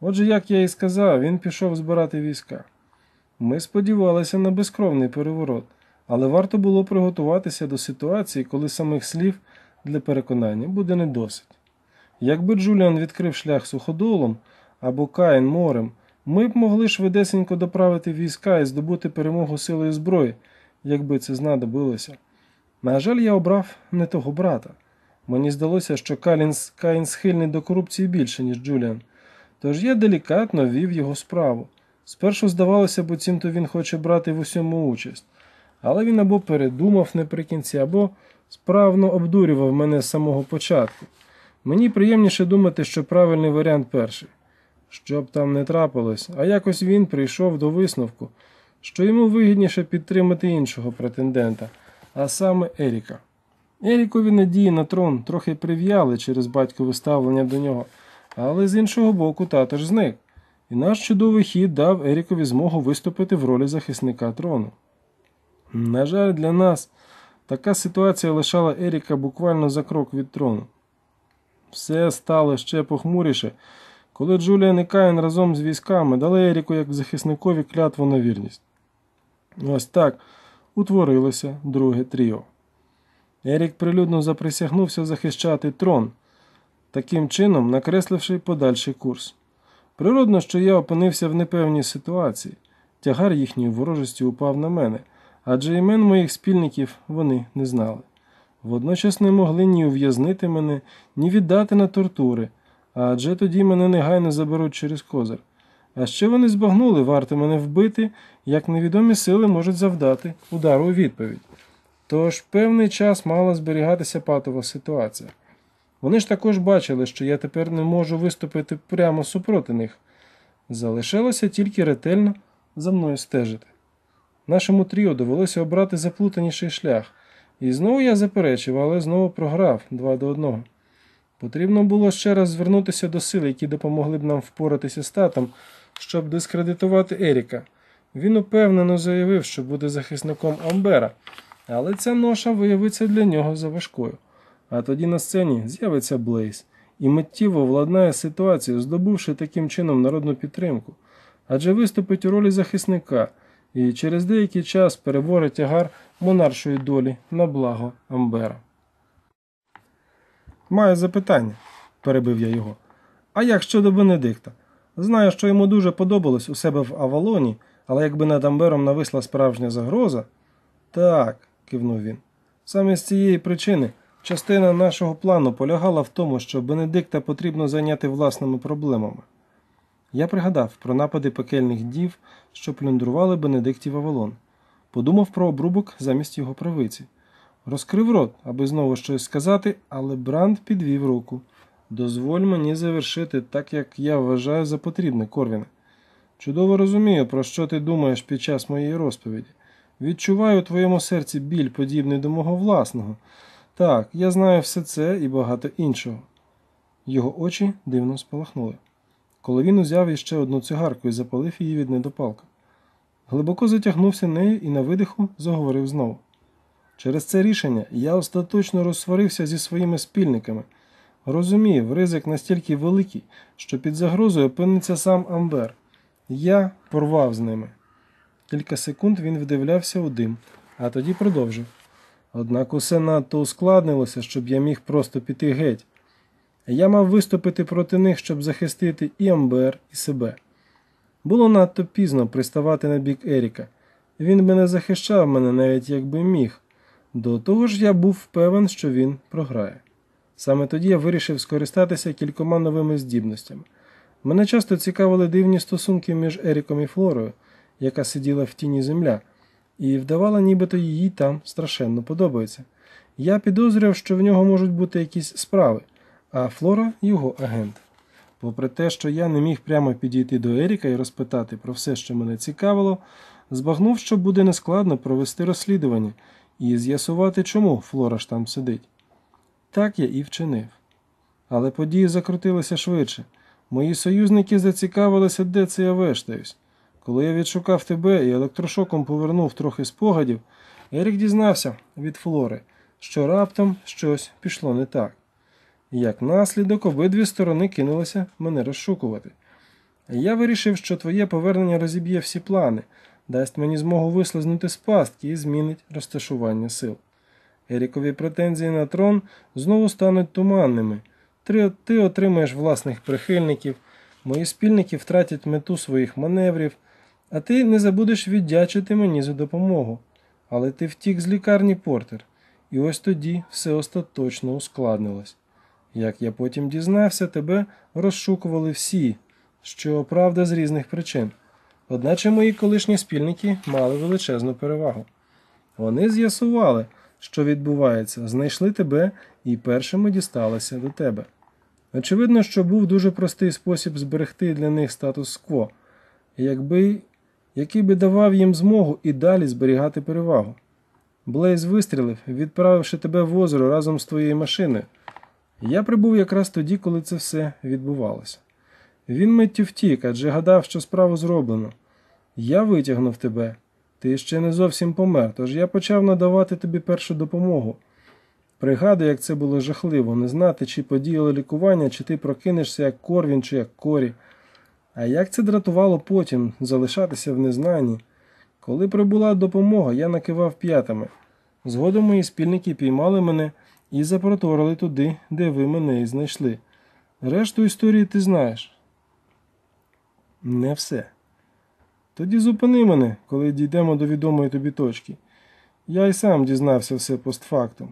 Отже, як я і сказав, він пішов збирати війська. Ми сподівалися на безкровний переворот, але варто було приготуватися до ситуації, коли самих слів для переконання буде не досить. Якби Джуліан відкрив шлях суходолом або Каїн морем. Ми б могли швидесенько доправити війська і здобути перемогу силою зброї, якби це знадобилося. На жаль, я обрав не того брата. Мені здалося, що Калінс Каїн схильний до корупції більше, ніж Джуліан. Тож я делікатно вів його справу. Спершу здавалося, бо цімто він хоче брати в усьому участь, але він або передумав наприкінці, або справно обдурював мене з самого початку. Мені приємніше думати, що правильний варіант перший. Щоб там не трапилось, а якось він прийшов до висновку, що йому вигідніше підтримати іншого претендента, а саме Еріка. Ерікові надії на трон трохи прив'яли через батькове ставлення до нього, але з іншого боку тато ж зник, і наш чудовий хід дав Ерікові змогу виступити в ролі захисника трону. На жаль, для нас така ситуація лишала Еріка буквально за крок від трону. Все стало ще похмуріше коли Джуліан і Каїн разом з військами дали Еріку як захисникові клятву на вірність. Ось так утворилося друге тріо. Ерік прилюдно заприсягнувся захищати трон, таким чином накресливши подальший курс. Природно, що я опинився в непевній ситуації, тягар їхньої ворожості упав на мене, адже імен моїх спільників вони не знали. Водночас не могли ні ув'язнити мене, ні віддати на тортури адже тоді мене негайно заберуть через козир. А ще вони збагнули, варто мене вбити, як невідомі сили можуть завдати удару у відповідь. Тож певний час мала зберігатися патова ситуація. Вони ж також бачили, що я тепер не можу виступити прямо супроти них. залишалося тільки ретельно за мною стежити. Нашому тріо довелося обрати заплутаніший шлях, і знову я заперечив, але знову програв два до одного. Потрібно було ще раз звернутися до сил, які допомогли б нам впоратися з татом, щоб дискредитувати Еріка. Він упевнено заявив, що буде захисником Амбера, але ця ноша виявиться для нього заважкою. А тоді на сцені з'явиться Блейз і миттєво владнає ситуацію, здобувши таким чином народну підтримку, адже виступить у ролі захисника і через деякий час переборе тягар монаршої долі на благо Амбера. Маю запитання, перебив я його. А як щодо Бенедикта? Знаю, що йому дуже подобалось у себе в Авалоні, але якби над Амбером нависла справжня загроза. Так, кивнув він. Саме з цієї причини частина нашого плану полягала в тому, що Бенедикта потрібно зайняти власними проблемами. Я пригадав про напади пекельних дів, що плюндрували Бенедиктів Авалон, подумав про обрубок замість його правиці. Розкрив рот, аби знову щось сказати, але Бранд підвів руку. Дозволь мені завершити так, як я вважаю за потрібне, Корвіне. Чудово розумію, про що ти думаєш під час моєї розповіді. Відчуваю у твоєму серці біль, подібний до мого власного. Так, я знаю все це і багато іншого. Його очі дивно спалахнули. Коли він узяв іще одну цигарку і запалив її від недопалка. Глибоко затягнувся нею і на видиху заговорив знову. Через це рішення я остаточно розсварився зі своїми спільниками. Розумів, ризик настільки великий, що під загрозою опиниться сам Амбер. Я порвав з ними. Кілька секунд він вдивлявся у дим, а тоді продовжив. Однак усе надто ускладнилося, щоб я міг просто піти геть. Я мав виступити проти них, щоб захистити і Амбер, і себе. Було надто пізно приставати на бік Еріка. Він би не захищав мене навіть якби міг. До того ж я був певен, що він програє. Саме тоді я вирішив скористатися кількома новими здібностями. Мене часто цікавили дивні стосунки між Еріком і Флорою, яка сиділа в тіні земля, і вдавала, нібито їй там страшенно подобається. Я підозрював, що в нього можуть бути якісь справи, а Флора його агент. Попри те, що я не міг прямо підійти до Еріка і розпитати про все, що мене цікавило, збагнув, що буде нескладно провести розслідування і з'ясувати, чому Флора ж там сидить. Так я і вчинив. Але події закрутилися швидше. Мої союзники зацікавилися, де це я вештаюсь. Коли я відшукав тебе і електрошоком повернув трохи спогадів, Ерік дізнався від Флори, що раптом щось пішло не так. Як наслідок, обидві сторони кинулися мене розшукувати. Я вирішив, що твоє повернення розіб'є всі плани, дасть мені змогу вислизнути з пастки і змінить розташування сил. Ерікові претензії на трон знову стануть туманними. Ти отримаєш власних прихильників, мої спільники втратять мету своїх маневрів, а ти не забудеш віддячити мені за допомогу. Але ти втік з лікарні Портер, і ось тоді все остаточно ускладнилось. Як я потім дізнався, тебе розшукували всі, що правда з різних причин. Одначе мої колишні спільники мали величезну перевагу. Вони з'ясували, що відбувається, знайшли тебе і першими дісталися до тебе. Очевидно, що був дуже простий спосіб зберегти для них статус-кво, який би давав їм змогу і далі зберігати перевагу. Блейз вистрілив, відправивши тебе в озеро разом з твоєю машиною. Я прибув якраз тоді, коли це все відбувалося. Він миттю втік, адже гадав, що справу зроблено. Я витягнув тебе. Ти ще не зовсім помер, тож я почав надавати тобі першу допомогу. Пригадую, як це було жахливо, не знати, чи подіяло лікування, чи ти прокинешся як корвін, чи як корі. А як це дратувало потім залишатися в незнанні? Коли прибула допомога, я накивав п'ятами. Згодом мої спільники піймали мене і запроторили туди, де ви мене і знайшли. Решту історії ти знаєш не все. Тоді зупини мене, коли дійдемо до відомої тобі точки. Я й сам дізнався все постфактом.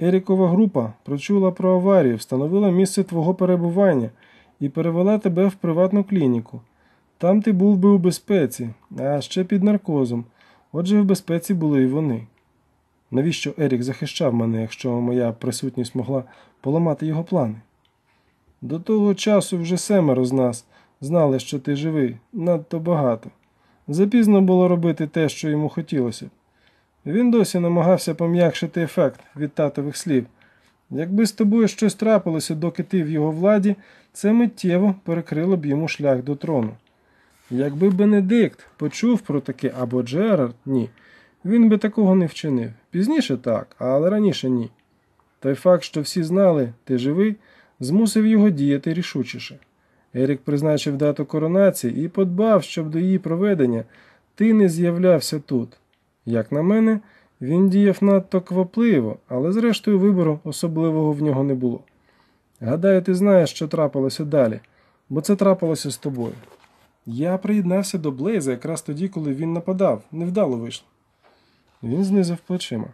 Ерікова група прочула про аварію, встановила місце твого перебування і перевела тебе в приватну клініку. Там ти був би у безпеці, а ще під наркозом. Отже, в безпеці були і вони. Навіщо Ерік захищав мене, якщо моя присутність могла поламати його плани? До того часу вже семеро з нас знали, що ти живий, надто багато. Запізно було робити те, що йому хотілося. Він досі намагався пом'якшити ефект від татових слів. Якби з тобою щось трапилося, доки ти в його владі, це миттєво перекрило б йому шлях до трону. Якби Бенедикт почув про таке або Джерард, ні, він би такого не вчинив. Пізніше так, але раніше ні. Той факт, що всі знали, ти живий, змусив його діяти рішучіше. Ерік призначив дату коронації і подбав, щоб до її проведення ти не з'являвся тут. Як на мене, він діяв надто квапливо, але зрештою вибору особливого в нього не було. Гадаю, ти знаєш, що трапилося далі, бо це трапилося з тобою. Я приєднався до Блейза якраз тоді, коли він нападав, невдало вийшло. Він знизив плечима.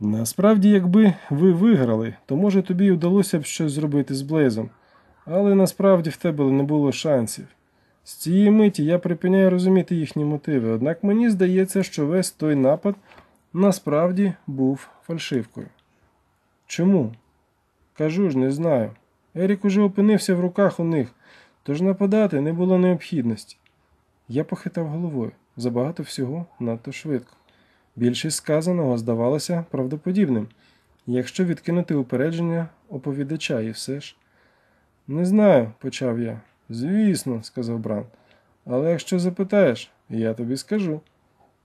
Насправді, якби ви виграли, то може тобі й удалося б щось зробити з Блейзом. Але насправді в тебе не було шансів. З цієї миті я припиняю розуміти їхні мотиви, однак мені здається, що весь той напад насправді був фальшивкою. Чому? Кажу ж, не знаю. Ерік уже опинився в руках у них, тож нападати не було необхідності. Я похитав головою забагато всього надто швидко. Більшість сказаного здавалося правдоподібним, якщо відкинути упередження оповідача і все ж. Не знаю, почав я. Звісно, сказав Бран. Але якщо запитаєш, я тобі скажу.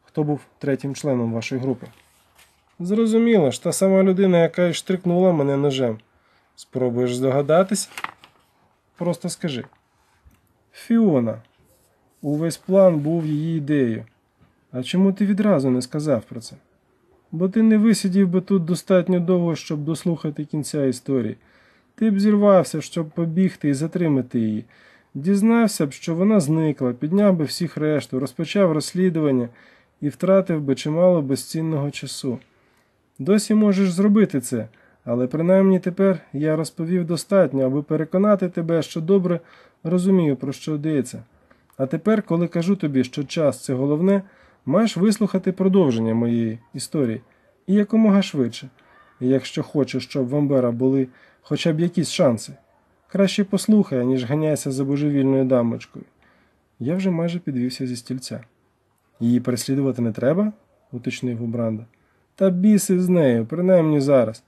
Хто був третім членом вашої групи? Зрозуміло ж, та сама людина, яка й штрикнула мене ножем. Спробуєш здогадатись? Просто скажи. Фіона, увесь план був її ідеєю. А чому ти відразу не сказав про це? Бо ти не висидів би тут достатньо довго, щоб дослухати кінця історії. Ти б зірвався, щоб побігти і затримати її. Дізнався б, що вона зникла, підняв би всіх решту, розпочав розслідування і втратив би чимало безцінного часу. Досі можеш зробити це, але принаймні тепер я розповів достатньо, аби переконати тебе, що добре розумію, про що йдеться. А тепер, коли кажу тобі, що час це головне, маєш вислухати продовження моєї історії і якомога швидше. І Якщо хочеш, щоб в Амбера були хоча б якісь шанси. Краще послухай, ніж ганяйся за божевільною дамочкою. Я вже майже підвівся зі стільця. Її переслідувати не треба? уточнив Убранда. Та біси з нею, принаймні зараз.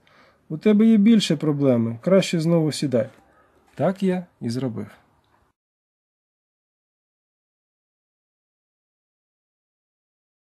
У тебе є більше проблеми, краще знову сідай. Так я і зробив.